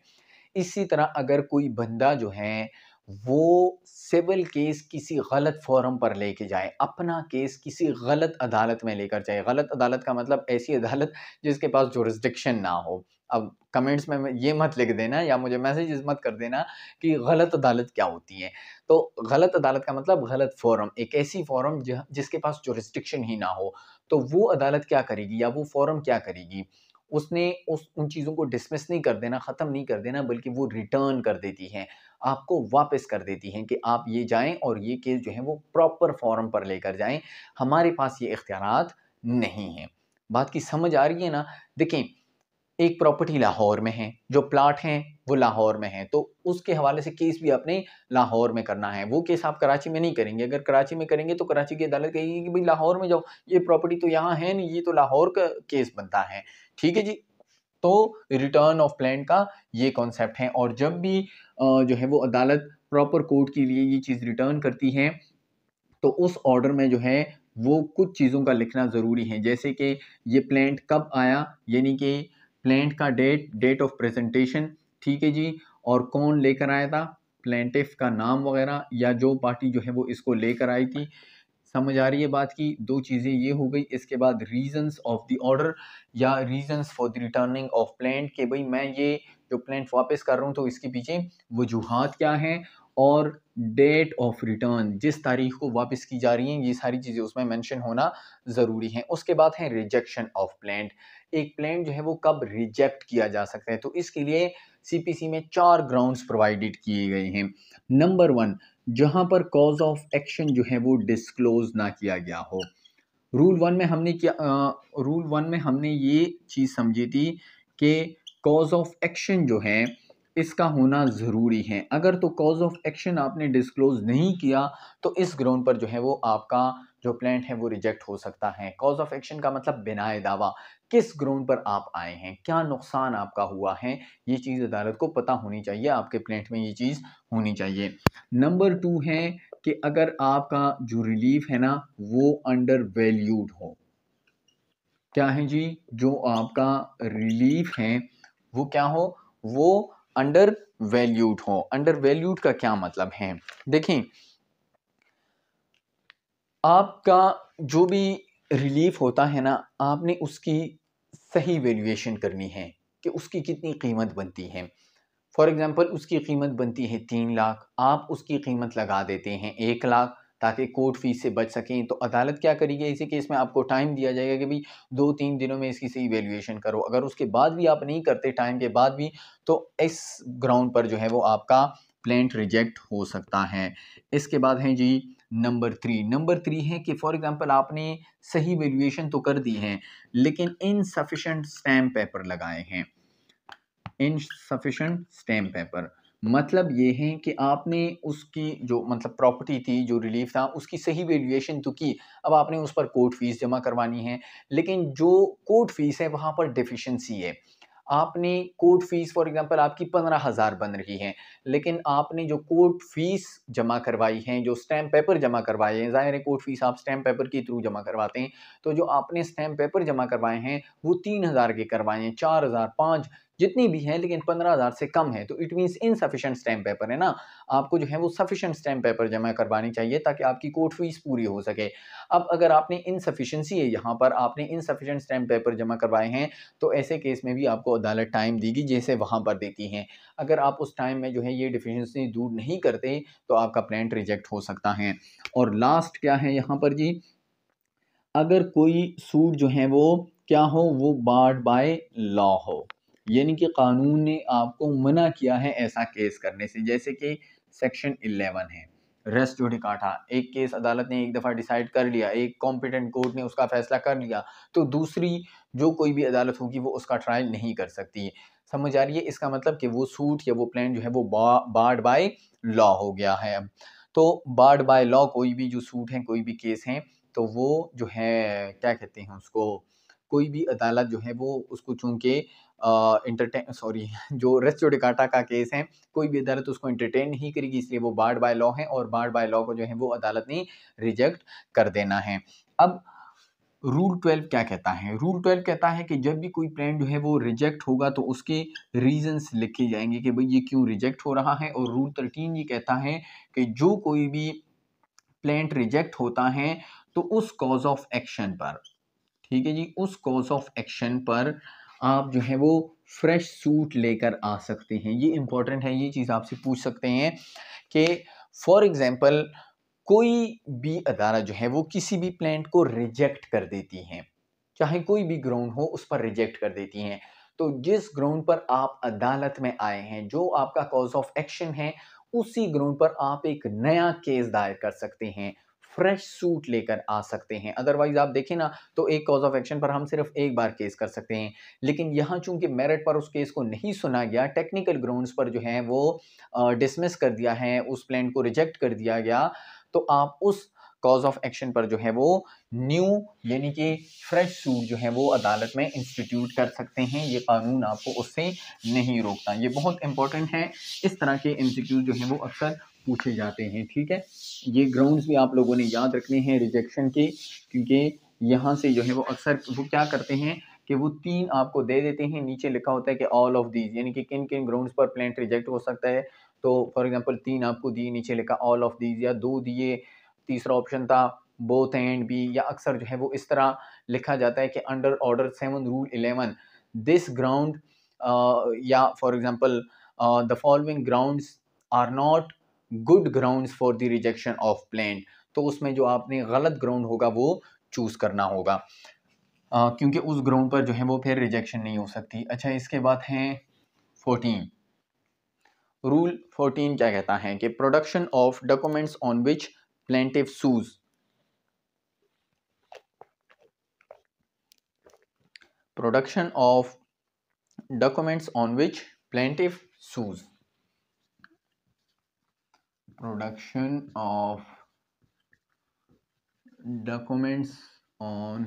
इसी तरह अगर कोई बंदा जो है वो सिविल केस किसी गलत फॉरम पर लेके जाए अपना केस किसी गलत अदालत में लेकर जाए गलत अदालत का मतलब ऐसी अदालत जिसके पास जोरिस्डिक्शन ना हो अब कमेंट्स में ये मत लिख देना या मुझे मैसेज मत कर देना कि गलत अदालत क्या होती है तो गलत अदालत का मतलब गलत फॉरम एक ऐसी फॉरम जिसके पास जोरिस्डिक्शन ही ना हो तो वो अदालत क्या करेगी या वो फॉरम क्या करेगी उसने उस उन चीज़ों को डिसमिस नहीं कर देना ख़त्म नहीं कर देना बल्कि वो रिटर्न कर देती है आपको वापस कर देती हैं कि आप ये जाएं और ये केस जो है वो प्रॉपर फॉर्म पर लेकर जाएं हमारे पास ये इख्तियार नहीं हैं बात की समझ आ रही है ना देखें एक प्रॉपर्टी लाहौर में है जो प्लाट हैं वो लाहौर में है तो उसके हवाले से केस भी आपने लाहौर में करना है वो केस आप कराची में नहीं करेंगे अगर कराची में करेंगे तो कराची की अदालत कहेगी कि भाई लाहौर में जाओ ये प्रॉपर्टी तो यहाँ है नहीं ये तो लाहौर का केस बनता है ठीक है जी तो रिटर्न ऑफ प्लान का ये कॉन्सेप्ट है और जब भी जो है वो अदालत प्रॉपर कोर्ट के लिए ये चीज़ रिटर्न करती है तो उस ऑर्डर में जो है वो कुछ चीज़ों का लिखना ज़रूरी है जैसे कि ये प्लांट कब आया यानी कि प्लांट का डेट डेट ऑफ प्रेजेंटेशन ठीक है जी और कौन लेकर आया था प्लेंटिफ का नाम वगैरह या जो पार्टी जो है वो इसको लेकर आई थी समझ आ रही है बात की दो चीज़ें ये हो गई इसके बाद रीजंस ऑफ द ऑर्डर या reasons for the returning of plaint के भाई मैं ये जो प्लान वापस कर रहा हूँ तो इसके पीछे वजूहत क्या हैं और डेट ऑफ रिटर्न जिस तारीख को वापस की जा रही हैं ये सारी चीज़ें उसमें मेंशन होना ज़रूरी है उसके बाद है रिजेक्शन ऑफ प्लेंट एक प्लान जो है वो कब रिजेक्ट किया जा सकता है तो इसके लिए सीपीसी में चार ग्राउंड्स प्रोवाइडेड किए गए हैं नंबर वन जहां पर कॉज ऑफ एक्शन जो है वो डिस्क्लोज ना किया गया हो रूल वन में हमने क्या रूल वन में हमने ये चीज़ समझी थी कि कॉज ऑफ एक्शन जो है इसका होना ज़रूरी है अगर तो कॉज ऑफ एक्शन आपने डिस्क्लोज नहीं किया तो इस ग्राउंड पर जो है वो आपका जो प्लांट है वो रिजेक्ट हो सकता है कॉज ऑफ एक्शन का मतलब बिनाए दावा किस ग्राउंड पर आप आए हैं क्या नुकसान आपका हुआ है ये चीज़ अदालत को पता होनी चाहिए आपके प्लांट में ये चीज़ होनी चाहिए नंबर टू है कि अगर आपका जो रिलीफ है ना वो अंडर वैल्यूड हो क्या है जी जो आपका रिलीफ है वो क्या हो वो अंडर वैल्यूड हो अंडर वैल्यूड का क्या मतलब है देखें आपका जो भी रिलीफ होता है ना आपने उसकी सही वैल्यूएशन करनी है कि उसकी कितनी कीमत बनती है फॉर एग्ज़ाम्पल उसकी कीमत बनती है तीन लाख आप उसकी कीमत लगा देते हैं एक लाख ताकि कोर्ट फीस से बच सकें तो अदालत क्या करेगी इसी केस में आपको टाइम दिया जाएगा कि भाई दो तीन दिनों में इसकी सही वैल्यूएशन करो अगर उसके बाद भी आप नहीं करते टाइम के बाद भी तो इस ग्राउंड पर जो है वो आपका प्लेंट रिजेक्ट हो सकता है इसके बाद है जी नंबर थ्री नंबर थ्री है कि फॉर एग्जांपल आपने सही वैल्यूएशन तो कर दी है लेकिन इनसफिशेंट स्टैम्प पेपर लगाए हैं इनसफिशेंट स्टैम्प पेपर मतलब ये है कि आपने उसकी जो मतलब प्रॉपर्टी थी जो रिलीफ था उसकी सही वैल्यूएशन तो की अब आपने उस पर कोर्ट फीस जमा करवानी है लेकिन जो कोर्ट फीस है वहाँ पर डिफिशेंसी है आपने कोर्ट फीस फॉर एग्जांपल आपकी पंद्रह हज़ार बन रही है लेकिन आपने जो कोर्ट फीस जमा करवाई है जो स्टैम्प पेपर जमा करवाए हैं ज़ाहिर है कोर्ट फीस आप स्टैम्प पेपर के थ्रू जमा करवाते हैं तो जो आपने स्टैम्प पेपर जमा करवाए हैं वो तीन हज़ार के करवाए हैं चार हज़ार पाँच जितनी भी है लेकिन पंद्रह हज़ार से कम है तो it means insufficient stamp paper है ना आपको जो है वो सफिशेंट स्टैम्प पेपर जमा करवानी चाहिए ताकि आपकी कोर्ट फीस पूरी हो सके अब अगर आपने इनसफिशेंसी है यहाँ पर आपने इनसफिशेंट स्टैम्प पेपर जमा करवाए हैं तो ऐसे केस में भी आपको अदालत टाइम देगी जैसे वहाँ पर देती हैं अगर आप उस टाइम में जो है ये डिफिशेंसी दूर नहीं करते तो आपका प्लान रिजेक्ट हो सकता है और लास्ट क्या है यहाँ पर जी अगर कोई सूट जो है वो क्या हो वो बार्ड बाय लॉ हो यानी कि कानून ने आपको मना किया है ऐसा केस करने से जैसे कि सेक्शन 11 है रेस्ट जुडिकाठा एक केस अदालत ने एक दफ़ा डिसाइड कर लिया एक कॉम्पिटेंट कोर्ट ने उसका फैसला कर लिया तो दूसरी जो कोई भी अदालत होगी वो उसका ट्रायल नहीं कर सकती समझ आ रही है इसका मतलब कि वो सूट या वो प्लान जो है वो बा, बार्ड बाय लॉ हो गया है अब तो बार्ड बाय लॉ कोई भी जो सूट हैं कोई भी केस हैं तो वो जो है क्या कहते हैं उसको कोई भी अदालत जो है वो उसको चूँकि इंटरटेन सॉरी जो रेस्ट डिकाटा का केस है कोई भी अदालत उसको इंटरटेन नहीं करेगी इसलिए वो बार्ड बाय लॉ है और बार्ड बाय लॉ को जो है वो अदालत ने रिजेक्ट कर देना है अब रूल ट्वेल्व क्या कहता है रूल ट्वेल्व कहता है कि जब भी कोई प्लान जो है वो रिजेक्ट होगा तो उसके रीजंस लिखे जाएंगे कि भाई ये क्यों रिजेक्ट हो रहा है और रूल थर्टीन ये कहता है कि जो कोई भी प्लान रिजेक्ट होता है तो उस कॉज ऑफ एक्शन पर ठीक है जी उस कॉज ऑफ एक्शन पर आप जो है वो फ्रेश सूट लेकर आ सकते हैं ये इम्पोर्टेंट है ये चीज़ आपसे पूछ सकते हैं कि फॉर एग्ज़ाम्पल कोई भी अदारा जो है वो किसी भी प्लांट को रिजेक्ट कर देती हैं चाहे कोई भी ग्राउंड हो उस पर रिजेक्ट कर देती हैं तो जिस ग्राउंड पर आप अदालत में आए हैं जो आपका कॉज ऑफ एक्शन है उसी ग्राउंड पर आप एक नया केस दायर कर सकते हैं फ्रेश सूट लेकर आ सकते हैं अदरवाइज आप देखें ना तो एक कॉज ऑफ एक्शन पर हम सिर्फ एक बार केस कर सकते हैं लेकिन यहाँ चूंकि मेरिट पर उस केस को नहीं सुना गया टेक्निकल ग्राउंड्स पर जो है वो डिसमिस कर दिया है उस प्लान को रिजेक्ट कर दिया गया तो आप उस कॉज ऑफ एक्शन पर जो है वो न्यू यानी कि फ्रेश सूट जो है वो अदालत में इंस्टीट्यूट कर सकते हैं ये कानून आपको उससे नहीं रोकता ये बहुत इंपॉर्टेंट है इस तरह के इंस्टीट्यूट जो है वो अक्सर पूछे जाते हैं ठीक है ये ग्राउंड्स भी आप लोगों ने याद रखने हैं रिजेक्शन के क्योंकि यहाँ से जो है वो अक्सर वो क्या करते हैं कि वो तीन आपको दे देते हैं नीचे लिखा होता है कि ऑल ऑफ दीज यानी कि किन किन ग्राउंड्स पर प्लांट रिजेक्ट हो सकता है तो फॉर एग्जांपल तीन आपको दिए नीचे लिखा ऑल ऑफ दीज या दो दिए तीसरा ऑप्शन था बोथ एंड बी या अक्सर जो है वो इस तरह लिखा जाता है कि under order seven rule eleven this ground या for example the following grounds are not good grounds for the rejection of plaint तो उसमें जो आपने गलत ग्राउंड होगा वो चूज़ करना होगा आ, क्योंकि उस ग्राउंड पर जो है वो फिर रिजेक्शन नहीं हो सकती अच्छा इसके बाद है फोर्टीन रूल फोर्टीन क्या कहता है कि production of documents on which plaintiff sues production of documents on which plaintiff sues production of documents on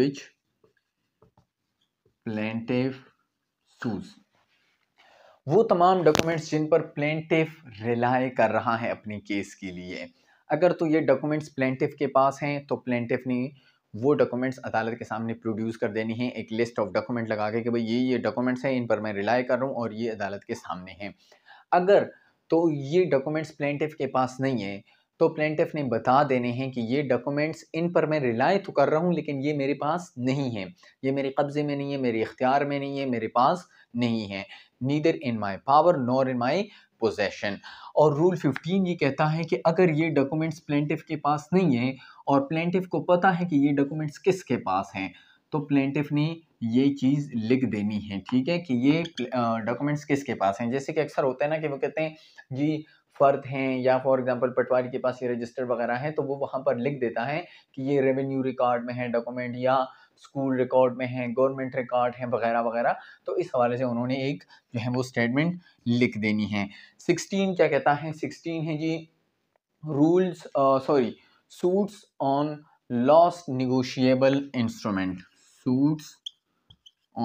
which plaintiff sues वो तमाम डॉक्यूमेंट्स जिन पर प्लेंटिफ रिलाई कर रहा है अपने केस के लिए अगर तो ये डॉक्यूमेंट्स प्लेंटिफ के पास हैं तो प्लेंटिफ ने वो डॉक्यूमेंट्स अदालत के सामने प्रोड्यूस कर देनी है एक लिस्ट ऑफ डॉक्यूमेंट लगा के कि भाई ये ये डॉक्यूमेंट्स हैं इन पर मैं रिलाई कर रहा हूँ और ये अदालत के सामने हैं अगर तो ये डॉक्यूमेंट्स प्लेंटिफ के पास नहीं है तो प्लेंटिफ ने बता देने हैं कि ये डॉक्यूमेंट्स इन पर मैं रिलाई तो कर रहा हूँ लेकिन ये मेरे पास नहीं है ये मेरे कब्ज़े में नहीं है मेरे इख्तियार में नहीं है मेरे पास नहीं है neither in my power nor in my possession और रूल 15 ये कहता है कि अगर ये डॉक्यूमेंट्स प्लेंटिफ के पास नहीं है और प्लेंटिफ को पता है कि ये डॉक्यूमेंट्स किसके पास हैं तो प्लेंटिफ ने ये चीज़ लिख देनी है ठीक है कि ये डॉक्यूमेंट्स किसके पास हैं जैसे कि अक्सर होता है ना कि वो कहते हैं जी फर्द हैं या फॉर एग्जांपल पटवारी के पास ये रजिस्टर वगैरह है तो वो वहाँ पर लिख देता है कि ये रेवेन्यू रिकॉर्ड में है डॉक्यूमेंट या स्कूल रिकॉर्ड में है गवर्नमेंट रिकॉर्ड है वगैरह वगैरह तो इस हवाले से उन्होंने एक जो है वो स्टेटमेंट लिख देनी है सिक्सटीन क्या कहता है सिक्सटीन है जी rules sorry suits on lost negotiable instrument suits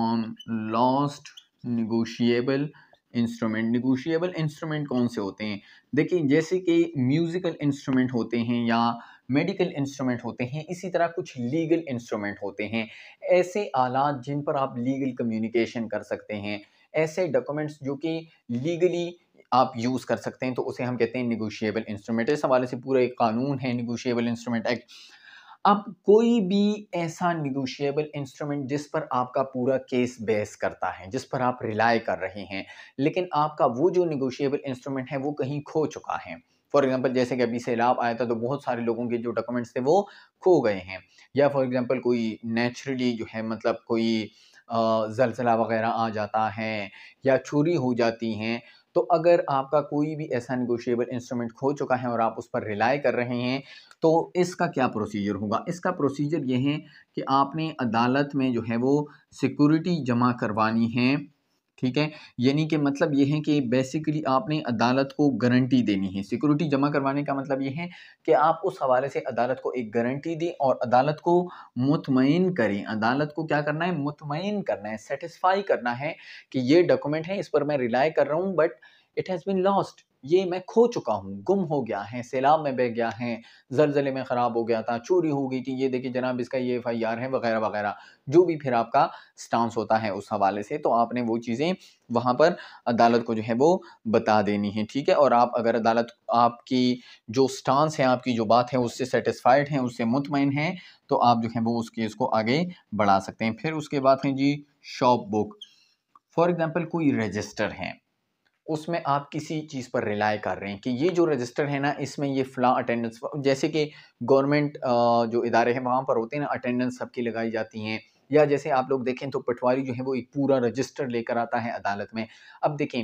on lost negotiable instrument negotiable instrument कौन से होते हैं देखिए जैसे कि म्यूज़िकल इंस्ट्रूमेंट होते हैं या मेडिकल इंस्ट्रूमेंट होते हैं इसी तरह कुछ लीगल इंस्ट्रूमेंट होते हैं ऐसे आलात जिन पर आप लीगल कम्युनिकेशन कर सकते हैं ऐसे डॉक्यूमेंट्स जो कि लीगली आप यूज़ कर सकते हैं तो उसे हम कहते हैं निगोशिएबल इंस्ट्रूमेंट इस हवाले से पूरा एक कानून है निगोशिएबल इंस्ट्रूमेंट एक्ट अब कोई भी ऐसा निगोशिएबल इंस्ट्रूमेंट जिस पर आपका पूरा केस बेस करता है जिस पर आप रिलाई कर रहे हैं लेकिन आपका वो जो निगोशिएबल इंस्ट्रूमेंट है वो कहीं खो चुका है फॉर एग्जाम्पल जैसे कि अभी सैलाब आया था तो बहुत सारे लोगों के जो डॉक्यूमेंट्स थे वो खो गए हैं या फॉर एग्ज़ाम्पल कोई नेचुरली जो है मतलब कोई जलसला वगैरह आ जाता है या चोरी हो जाती हैं तो अगर आपका कोई भी ऐसा निगोशिएबल इंस्ट्रूमेंट खो चुका है और आप उस पर रिलाई कर रहे हैं तो इसका क्या प्रोसीजर होगा इसका प्रोसीजर ये है कि आपने अदालत में जो है वो सिक्योरिटी जमा करवानी है ठीक है यानी कि मतलब ये है कि बेसिकली आपने अदालत को गारंटी देनी है सिक्योरिटी जमा करवाने का मतलब ये है कि आप उस हवाले से अदालत को एक गारंटी दें और अदालत को मुतमिन करें अदालत को क्या करना है मुतमिन करना है सेटिस्फाई करना है कि ये डॉक्यूमेंट है इस पर मैं रिलाई कर रहा हूँ but it has been lost ये मैं खो चुका हूँ गुम हो गया है सैलाब में बह गया है जलजले में ख़राब हो गया था चोरी हो गई थी ये देखिए जनाब इसका ये एफ आई आर है वगैरह वगैरह जो भी फिर आपका स्टांस होता है उस हवाले से तो आपने वो चीज़ें वहाँ पर अदालत को जो है वो बता देनी है ठीक है और आप अगर अदालत आपकी जो स्टांस है आपकी जो बात है उससे सेटिस्फाइड हैं उससे मुतमिन हैं तो आप जो है वो उस केस को आगे बढ़ा सकते हैं फिर उसके बाद हैं जी शॉप बुक फॉर एग्ज़ाम्पल कोई रजिस्टर है उसमें आप किसी चीज़ पर रिलाय कर रहे हैं कि ये जो रजिस्टर है ना इसमें ये फ़लाँ अटेंडेंस जैसे कि गवर्नमेंट जो इदारे हैं वहाँ पर होते हैं ना अटेंडेंस सबकी लगाई जाती हैं या जैसे आप लोग देखें तो पटवारी जो है वो एक पूरा रजिस्टर लेकर आता है अदालत में अब देखें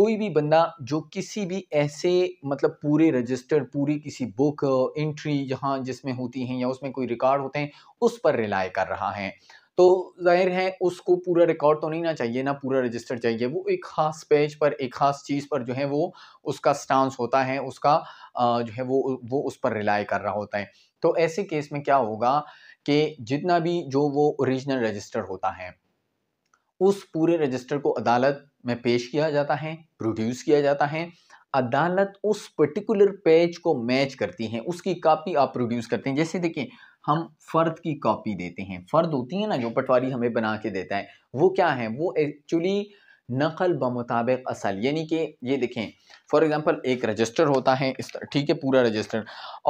कोई भी बंदा जो किसी भी ऐसे मतलब पूरे रजिस्टर पूरी किसी बुक एंट्री जहाँ जिसमें होती हैं या उसमें कोई रिकॉर्ड होते हैं उस पर रिलाय कर रहा है तो जाहिर है उसको पूरा रिकॉर्ड तो नहीं ना चाहिए ना पूरा रजिस्टर चाहिए वो एक ख़ास पेज पर एक ख़ास चीज़ पर जो है वो उसका स्टांस होता है उसका जो है वो वो उस पर रिलाई कर रहा होता है तो ऐसे केस में क्या होगा कि जितना भी जो वो ओरिजिनल रजिस्टर होता है उस पूरे रजिस्टर को अदालत में पेश किया जाता है प्रोड्यूस किया जाता है अदालत उस पर्टिकुलर पेज को मैच करती है उसकी कापी आप प्रोड्यूस करते हैं जैसे देखिए हम फ़र्द की कॉपी देते हैं फ़र्द होती है ना जो पटवारी हमें बना के देता है वो क्या है वो एक्चुअली नकल बमुताबिक असल यानी कि ये देखें फॉर एग्ज़ाम्पल एक रजिस्टर होता है इस तरह ठीक है पूरा रजिस्टर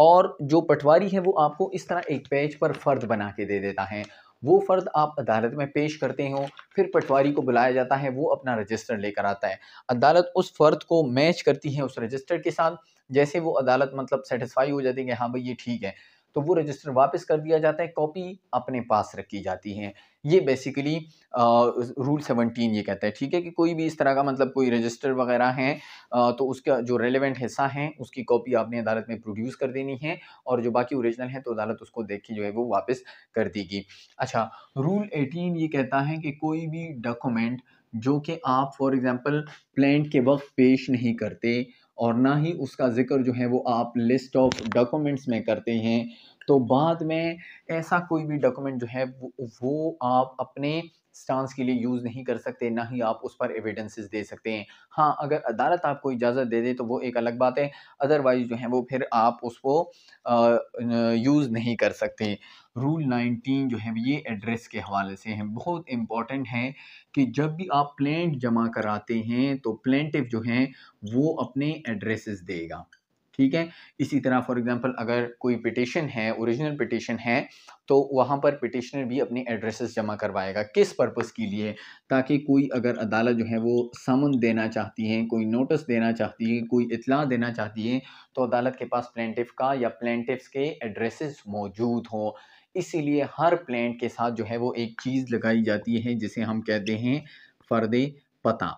और जो पटवारी है वो आपको इस तरह एक पेज पर फ़र्द बना के दे देता है वो फ़र्द आप अदालत में पेश करते हो फिर पटवारी को बुलाया जाता है वो अपना रजिस्टर लेकर आता है अदालत उस फ़र्द को मैच करती है उस रजिस्टर के साथ जैसे वो अदालत मतलब सेटिस्फाई हो जाती है कि हाँ भाई ये ठीक है तो वो रजिस्टर वापस कर दिया जाता है कॉपी अपने पास रखी जाती है ये बेसिकली रूल सेवनटीन ये कहता है ठीक है कि कोई भी इस तरह का मतलब कोई रजिस्टर वगैरह है आ, तो उसका जो रेलिवेंट हिस्सा है उसकी कॉपी आपने अदालत में प्रोड्यूस कर देनी है और जो बाकी ओरिजिनल है तो अदालत उसको देख के जो है वो वापस कर देगी अच्छा रूल एटीन ये कहता है कि कोई भी डॉक्यूमेंट जो कि आप फॉर एग्ज़ाम्पल प्लेंट के वक्त पेश नहीं करते और ना ही उसका ज़िक्र जो है वो आप लिस्ट ऑफ डॉक्यूमेंट्स में करते हैं तो बाद में ऐसा कोई भी डॉक्यूमेंट जो है वो, वो आप अपने स्टांस के लिए यूज़ नहीं कर सकते ना ही आप उस पर एविडेंसेस दे सकते हैं हाँ अगर अदालत आपको इजाज़त दे दे तो वो एक अलग बात है अदरवाइज़ जो है वो फिर आप उसको यूज़ नहीं कर सकते रूल 19 जो है ये एड्रेस के हवाले से हैं बहुत इम्पॉर्टेंट है कि जब भी आप प्लेंट जमा कराते हैं तो प्लेंटिव जो हैं वो अपने एड्रेसेस देगा ठीक है इसी तरह फॉर एग्जांपल अगर कोई पिटिशन है ओरिजिनल पिटिशन है तो वहाँ पर पिटिशनर भी अपने एड्रेसेस जमा करवाएगा किस पर्पस के लिए ताकि कोई अगर अदालत जो है वो समन देना चाहती है कोई नोटिस देना चाहती है कोई इतला देना चाहती है तो अदालत के पास प्लेंटिव का या प्लेंटिव के एड्रेसेस मौजूद हों इसीलिए हर प्लेंट के साथ जो है वो एक चीज़ लगाई जाती है जिसे हम कहते हैं फर्द पता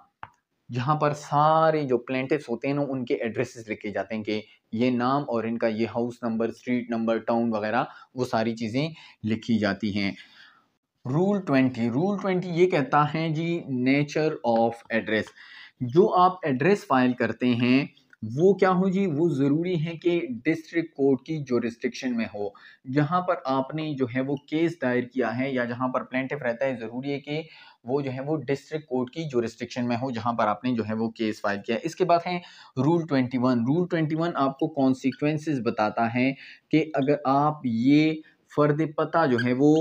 जहाँ पर सारे जो प्लेंटिव्स होते हैं ना उनके एड्रेसेस लिखे जाते हैं कि ये नाम और इनका ये house number street number town वगैरह वो सारी चीज़ें लिखी जाती हैं रूल ट्वेंटी रूल ट्वेंटी ये कहता है जी नेचर ऑफ एड्रेस जो आप एड्रेस फाइल करते हैं वो क्या हो जी वो ज़रूरी है कि डिस्ट्रिक्ट कोर्ट की जो रिस्ट्रिक्शन में हो जहाँ पर आपने जो है वो केस दायर किया है या जहाँ पर प्लेंटिव रहता है ज़रूरी है कि वो जो है वो डिस्ट्रिक्ट कोर्ट की जो रिस्ट्रिक्शन में हो जहाँ पर आपने जो है वो केस फाइल किया इसके बाद है rule twenty one rule twenty one आपको कॉन्सिक्वेंसिस बताता है कि अगर आप ये फर्द पता जो है वो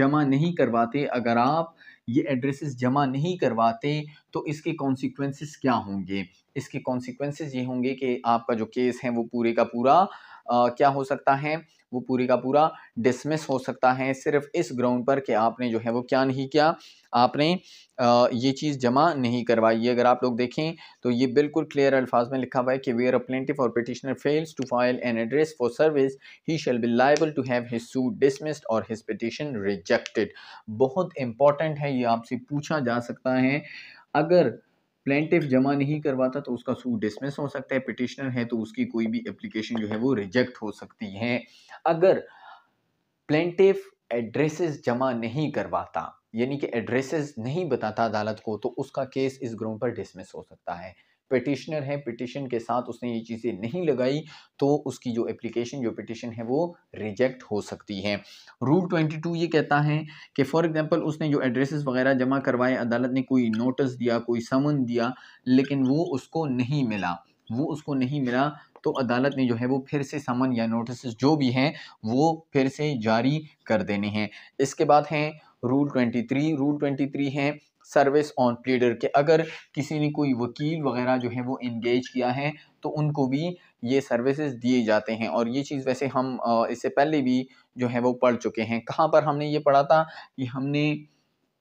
जमा नहीं करवाते अगर आप ये एड्रेसेस जमा नहीं करवाते तो इसके कॉन्सिक्वेंसेस क्या होंगे इसके कॉन्सिक्वेंसेस ये होंगे कि आपका जो केस है वो पूरे का पूरा क्या हो सकता है वो पूरी का पूरा डिसमिस हो सकता है सिर्फ इस ग्राउंड पर कि आपने जो है वो क्या नहीं किया आपने ये चीज़ जमा नहीं करवाई अगर आप लोग देखें तो ये बिल्कुल क्लियर अल्फाज में लिखा हुआ है कि वेयर अपलेंटिव और petitioner fails to file an address for service he shall be liable to have his suit dismissed और हिज पिटिशन रिजेक्टेड बहुत इंपॉर्टेंट है ये आपसे पूछा जा सकता है अगर प्लेंटिफ जमा नहीं करवाता तो उसका सूट डिसमिस हो सकता है पिटिशनर है तो उसकी कोई भी एप्लीकेशन जो है वो रिजेक्ट हो सकती है अगर प्लेंटिफ एड्रेसेस जमा नहीं करवाता यानी कि एड्रेसेस नहीं बताता अदालत को तो उसका केस इस ग्राउंड पर डिसमिस हो सकता है पिटिशनर है पिटिशन के साथ उसने ये चीज़ें नहीं लगाई तो उसकी जो एप्लीकेशन जो पिटिशन है वो रिजेक्ट हो सकती है रूल ट्वेंटी टू ये कहता है कि फॉर एग्जांपल उसने जो एड्रेसेस वगैरह जमा करवाए अदालत ने कोई नोटिस दिया कोई समन दिया लेकिन वो उसको नहीं मिला वो उसको नहीं मिला तो अदालत ने जो है वो फिर से समन या नोटिस जो भी हैं वो फिर से जारी कर देने हैं इसके बाद हैं rule twenty three rule twenty three हैं सर्विस ऑन प्लीडर के अगर किसी ने कोई वकील वगैरह जो है वो इंगेज किया है तो उनको भी ये सर्विसेज दिए जाते हैं और ये चीज़ वैसे हम इससे पहले भी जो है वो पढ़ चुके हैं कहाँ पर हमने ये पढ़ा था कि हमने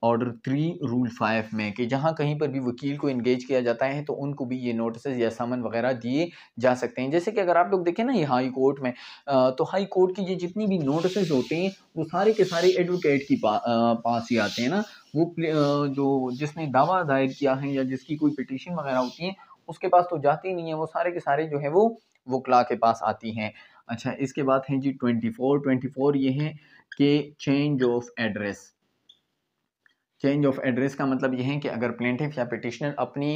ऑर्डर थ्री रूल फाइव में कि जहाँ कहीं पर भी वकील को इंगेज किया जाता है तो उनको भी ये नोटिस या समन वगैरह दिए जा सकते हैं जैसे कि अगर आप लोग देखें ना ये हाई कोर्ट में तो हाई कोर्ट की ये जितनी भी नोटिस होते हैं वो सारे के सारे एडवोकेट की पा, पास ही आते हैं ना वो जो जिसने दावा दायर किया है या जिसकी कोई पिटिशन वगैरह होती है उसके पास तो जाती नहीं है वो सारे के सारे जो है वो वकला के पास आती हैं अच्छा इसके बाद हैं जी ट्वेंटी फोर ट्वेंटी फोर ये है कि change of address change of address का मतलब ये है कि अगर प्लेंटिफ या पिटिशनर अपनी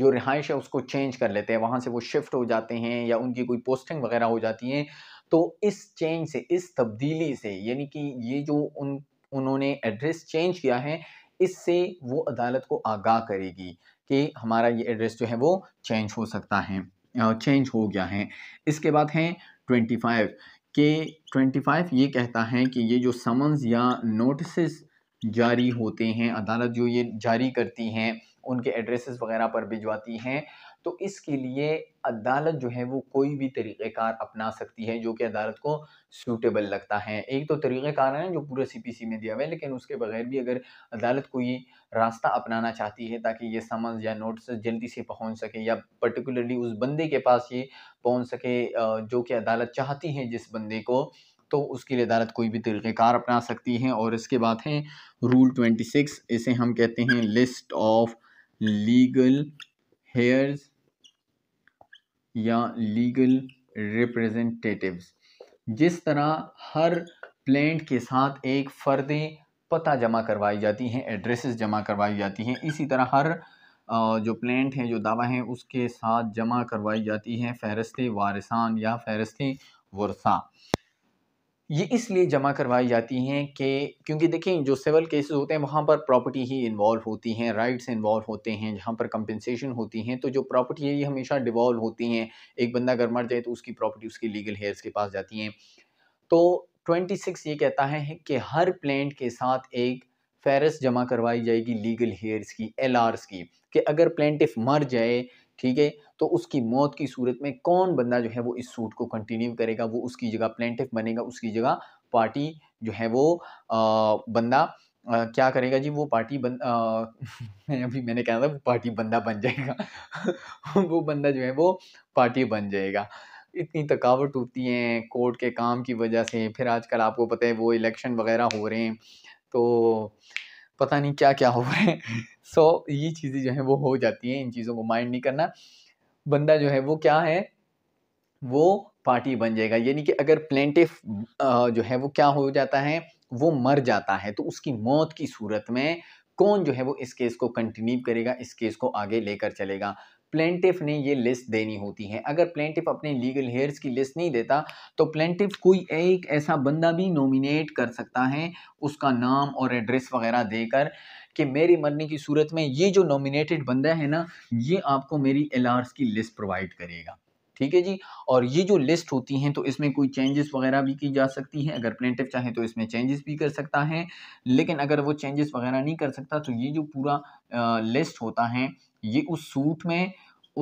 जो रिहाइश है उसको चेंज कर लेते हैं वहाँ से वो शिफ्ट हो जाते हैं या उनकी कोई पोस्टिंग वगैरह हो जाती है तो इस चेंज से इस तब्दीली से यानी कि ये जो उन उन्होंने एड्रेस चेंज किया है इससे वो अदालत को आगाह करेगी कि हमारा ये एड्रेस जो है वो चेंज हो सकता है चेंज हो गया है इसके बाद है ट्वेंटी फाइव के ट्वेंटी फाइव ये कहता है कि ये जो समन्स या नोटिस जारी होते हैं अदालत जो ये जारी करती हैं उनके एड्रेसेस वगैरह पर भिजवाती हैं तो इसके लिए अदालत जो है वो कोई भी तरीक़ेकार अपना सकती है जो कि अदालत को सूटेबल लगता है एक तो तरीक़ेकार हैं जो पूरे सीपीसी में दिया हुआ है लेकिन उसके बगैर भी अगर अदालत कोई रास्ता अपनाना चाहती है ताकि ये समन्स या नोट्स जल्दी से पहुंच सके या पर्टिकुलरली उस बंदे के पास ये पहुँच सके जो कि अदालत चाहती है जिस बंदे को तो उसके लिए अदालत कोई भी तरीक़ेकार अपना सकती है और इसके बाद हैं रूल ट्वेंटी सिक्स इसे हम कहते हैं लिस्ट ऑफ लीगल हेयर्स या लीगल रिप्रेजेंटेटिव्स जिस तरह हर प्लेंट के साथ एक फ़र्द पता जमा करवाई जाती हैं एड्रेसेस जमा करवाई जाती हैं इसी तरह हर जो प्लेंट हैं जो दावा हैं उसके साथ जमा करवाई जाती हैं फहरस्त वारसान या फहरस्त वर्षा ये इसलिए जमा करवाई जाती हैं कि क्योंकि देखें जो सिविल केसेस होते हैं वहाँ पर प्रॉपर्टी ही इन्वॉल्व होती हैं राइट्स इन्वॉल्व होते हैं जहाँ पर कंपनसेशन होती हैं तो जो प्रॉपर्टी है ये हमेशा डिवॉल्व होती हैं एक बंदा अगर मर जाए तो उसकी प्रॉपर्टी उसकी लीगल हेयर्स के पास जाती हैं तो ट्वेंटी सिक्स ये कहता है कि हर प्लेंट के साथ एक फहरस्त जमा करवाई जाएगी लीगल हेयर्स की एल की कि अगर प्लेंटिफ मर जाए ठीक है तो उसकी मौत की सूरत में कौन बंदा जो है वो इस सूट को कंटिन्यू करेगा वो उसकी जगह प्लेंटिफ बनेगा उसकी जगह पार्टी जो है वो आ, बंदा आ, क्या करेगा जी वो पार्टी बन आ, अभी मैंने कहा था वो पार्टी बंदा बन जाएगा वो बंदा जो है वो पार्टी बन जाएगा इतनी थकावट होती है कोर्ट के काम की वजह से फिर आजकल आपको पता है वो इलेक्शन वगैरह हो रहे हैं तो पता नहीं क्या क्या हो रहा है सो so, ये चीज़ें जो है वो हो जाती हैं इन चीज़ों को माइंड नहीं करना बंदा जो है वो क्या है वो पार्टी बन जाएगा यानी कि अगर प्लेंटिव जो है वो क्या हो जाता है वो मर जाता है तो उसकी मौत की सूरत में कौन जो है वो इस केस को कंटिन्यू करेगा इस केस को आगे लेकर चलेगा प्लेंटिफ ने ये लिस्ट देनी होती है अगर प्लेंटिफ अपने लीगल हेयर्स की लिस्ट नहीं देता तो प्लेंटिफ कोई एक ऐसा बंदा भी नॉमिनेट कर सकता है उसका नाम और एड्रेस वगैरह देकर कि मेरे मरने की सूरत में ये जो नॉमिनेटेड बंदा है ना ये आपको मेरी एल की लिस्ट प्रोवाइड करेगा ठीक है जी और ये जो लिस्ट होती हैं तो इसमें कोई चेंजेस वगैरह भी की जा सकती है अगर प्लेंटिव चाहे तो इसमें चेंजेस भी कर सकता है लेकिन अगर वो चेंजेस वगैरह नहीं कर सकता तो ये जो पूरा लिस्ट होता है ये उस सूट में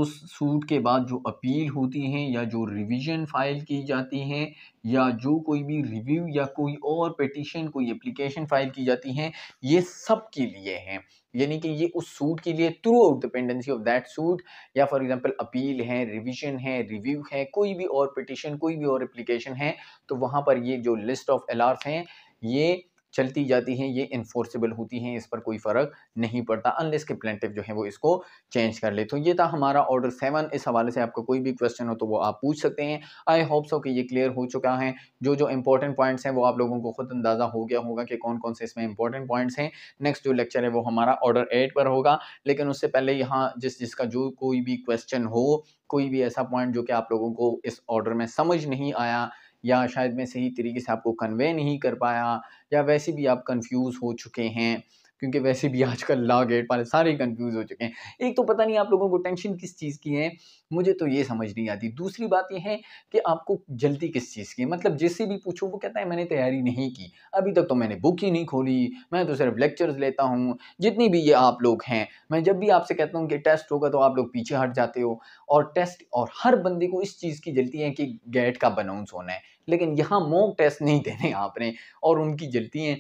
उस सूट के बाद जो अपील होती हैं या जो रिवीजन फाइल की जाती हैं या जो कोई भी रिव्यू या कोई और पटिशन कोई एप्लीकेशन फाइल की जाती हैं ये सब के लिए हैं यानी कि ये उस सूट के लिए throughout dependency of that suit या फॉर एग्जांपल अपील है रिवीजन है रिव्यू है कोई भी और पटिशन कोई भी और एप्लीकेशन है तो वहाँ पर ये जो लिस्ट ऑफ एल हैं ये चलती जाती हैं ये इन्फोर्सेबल होती हैं इस पर कोई फ़र्क नहीं पड़ता अनलेस के प्लेंटिव जो है वो इसको चेंज कर ले तो ये था हमारा ऑर्डर सेवन इस हवाले से आपका कोई भी क्वेश्चन हो तो वो आप पूछ सकते हैं आई होप सो कि ये क्लियर हो चुका है जो जो इंपॉर्टेंट पॉइंट्स हैं वो आप लोगों को खुद अंदाज़ा हो गया होगा कि कौन कौन से इसमें इंपॉर्टेंट पॉइंट्स हैं नेक्स्ट जो लेक्चर है वो हमारा ऑर्डर एट पर होगा लेकिन उससे पहले यहाँ जिस जिसका जो कोई भी क्वेश्चन हो कोई भी ऐसा पॉइंट जो कि आप लोगों को इस ऑर्डर में समझ नहीं आया या शायद मैं सही तरीके से आपको कन्वे नहीं कर पाया या वैसे भी आप कंफ्यूज हो चुके हैं क्योंकि वैसे भी आजकल लॉ गेट वाले सारे कंफ्यूज हो चुके हैं एक तो पता नहीं आप लोगों को टेंशन किस चीज़ की है मुझे तो ये समझ नहीं आती दूसरी बात यह है कि आपको जल्दी किस चीज़ की मतलब जिससे भी पूछो वो कहता है मैंने तैयारी नहीं की अभी तक तो मैंने बुक ही नहीं खोली मैं तो सिर्फ लेक्चर्स लेता हूँ जितनी भी ये आप लोग हैं मैं जब भी आपसे कहता हूँ कि टेस्ट होगा तो आप लोग पीछे हट जाते हो और टेस्ट और हर बंदे को इस चीज़ की जल्दी है कि गेट का अनाउंस होना है लेकिन यहाँ मॉक टेस्ट नहीं देने आपने और उनकी जलती हैं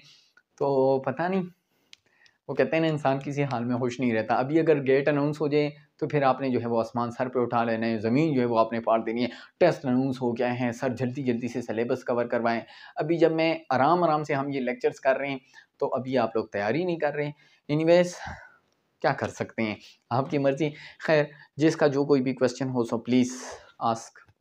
तो पता नहीं वो कहते हैं ना इंसान किसी हाल में खुश नहीं रहता अभी अगर गेट अनाउंस हो जाए तो फिर आपने जो है वो आसमान सर पे उठा लेना है ज़मीन जो है वो आपने पार देनी है टेस्ट अनाउंस हो गया है सर जल्दी जल्दी से सलेबस कवर करवाएं अभी जब मैं आराम आराम से हम ये लेक्चर्स कर रहे हैं तो अभी आप लोग तैयारी नहीं कर रहे हैं एनीवेज क्या कर सकते हैं आपकी मर्ज़ी खैर जिसका जो कोई भी क्वेश्चन हो सो प्लीज़ आस्क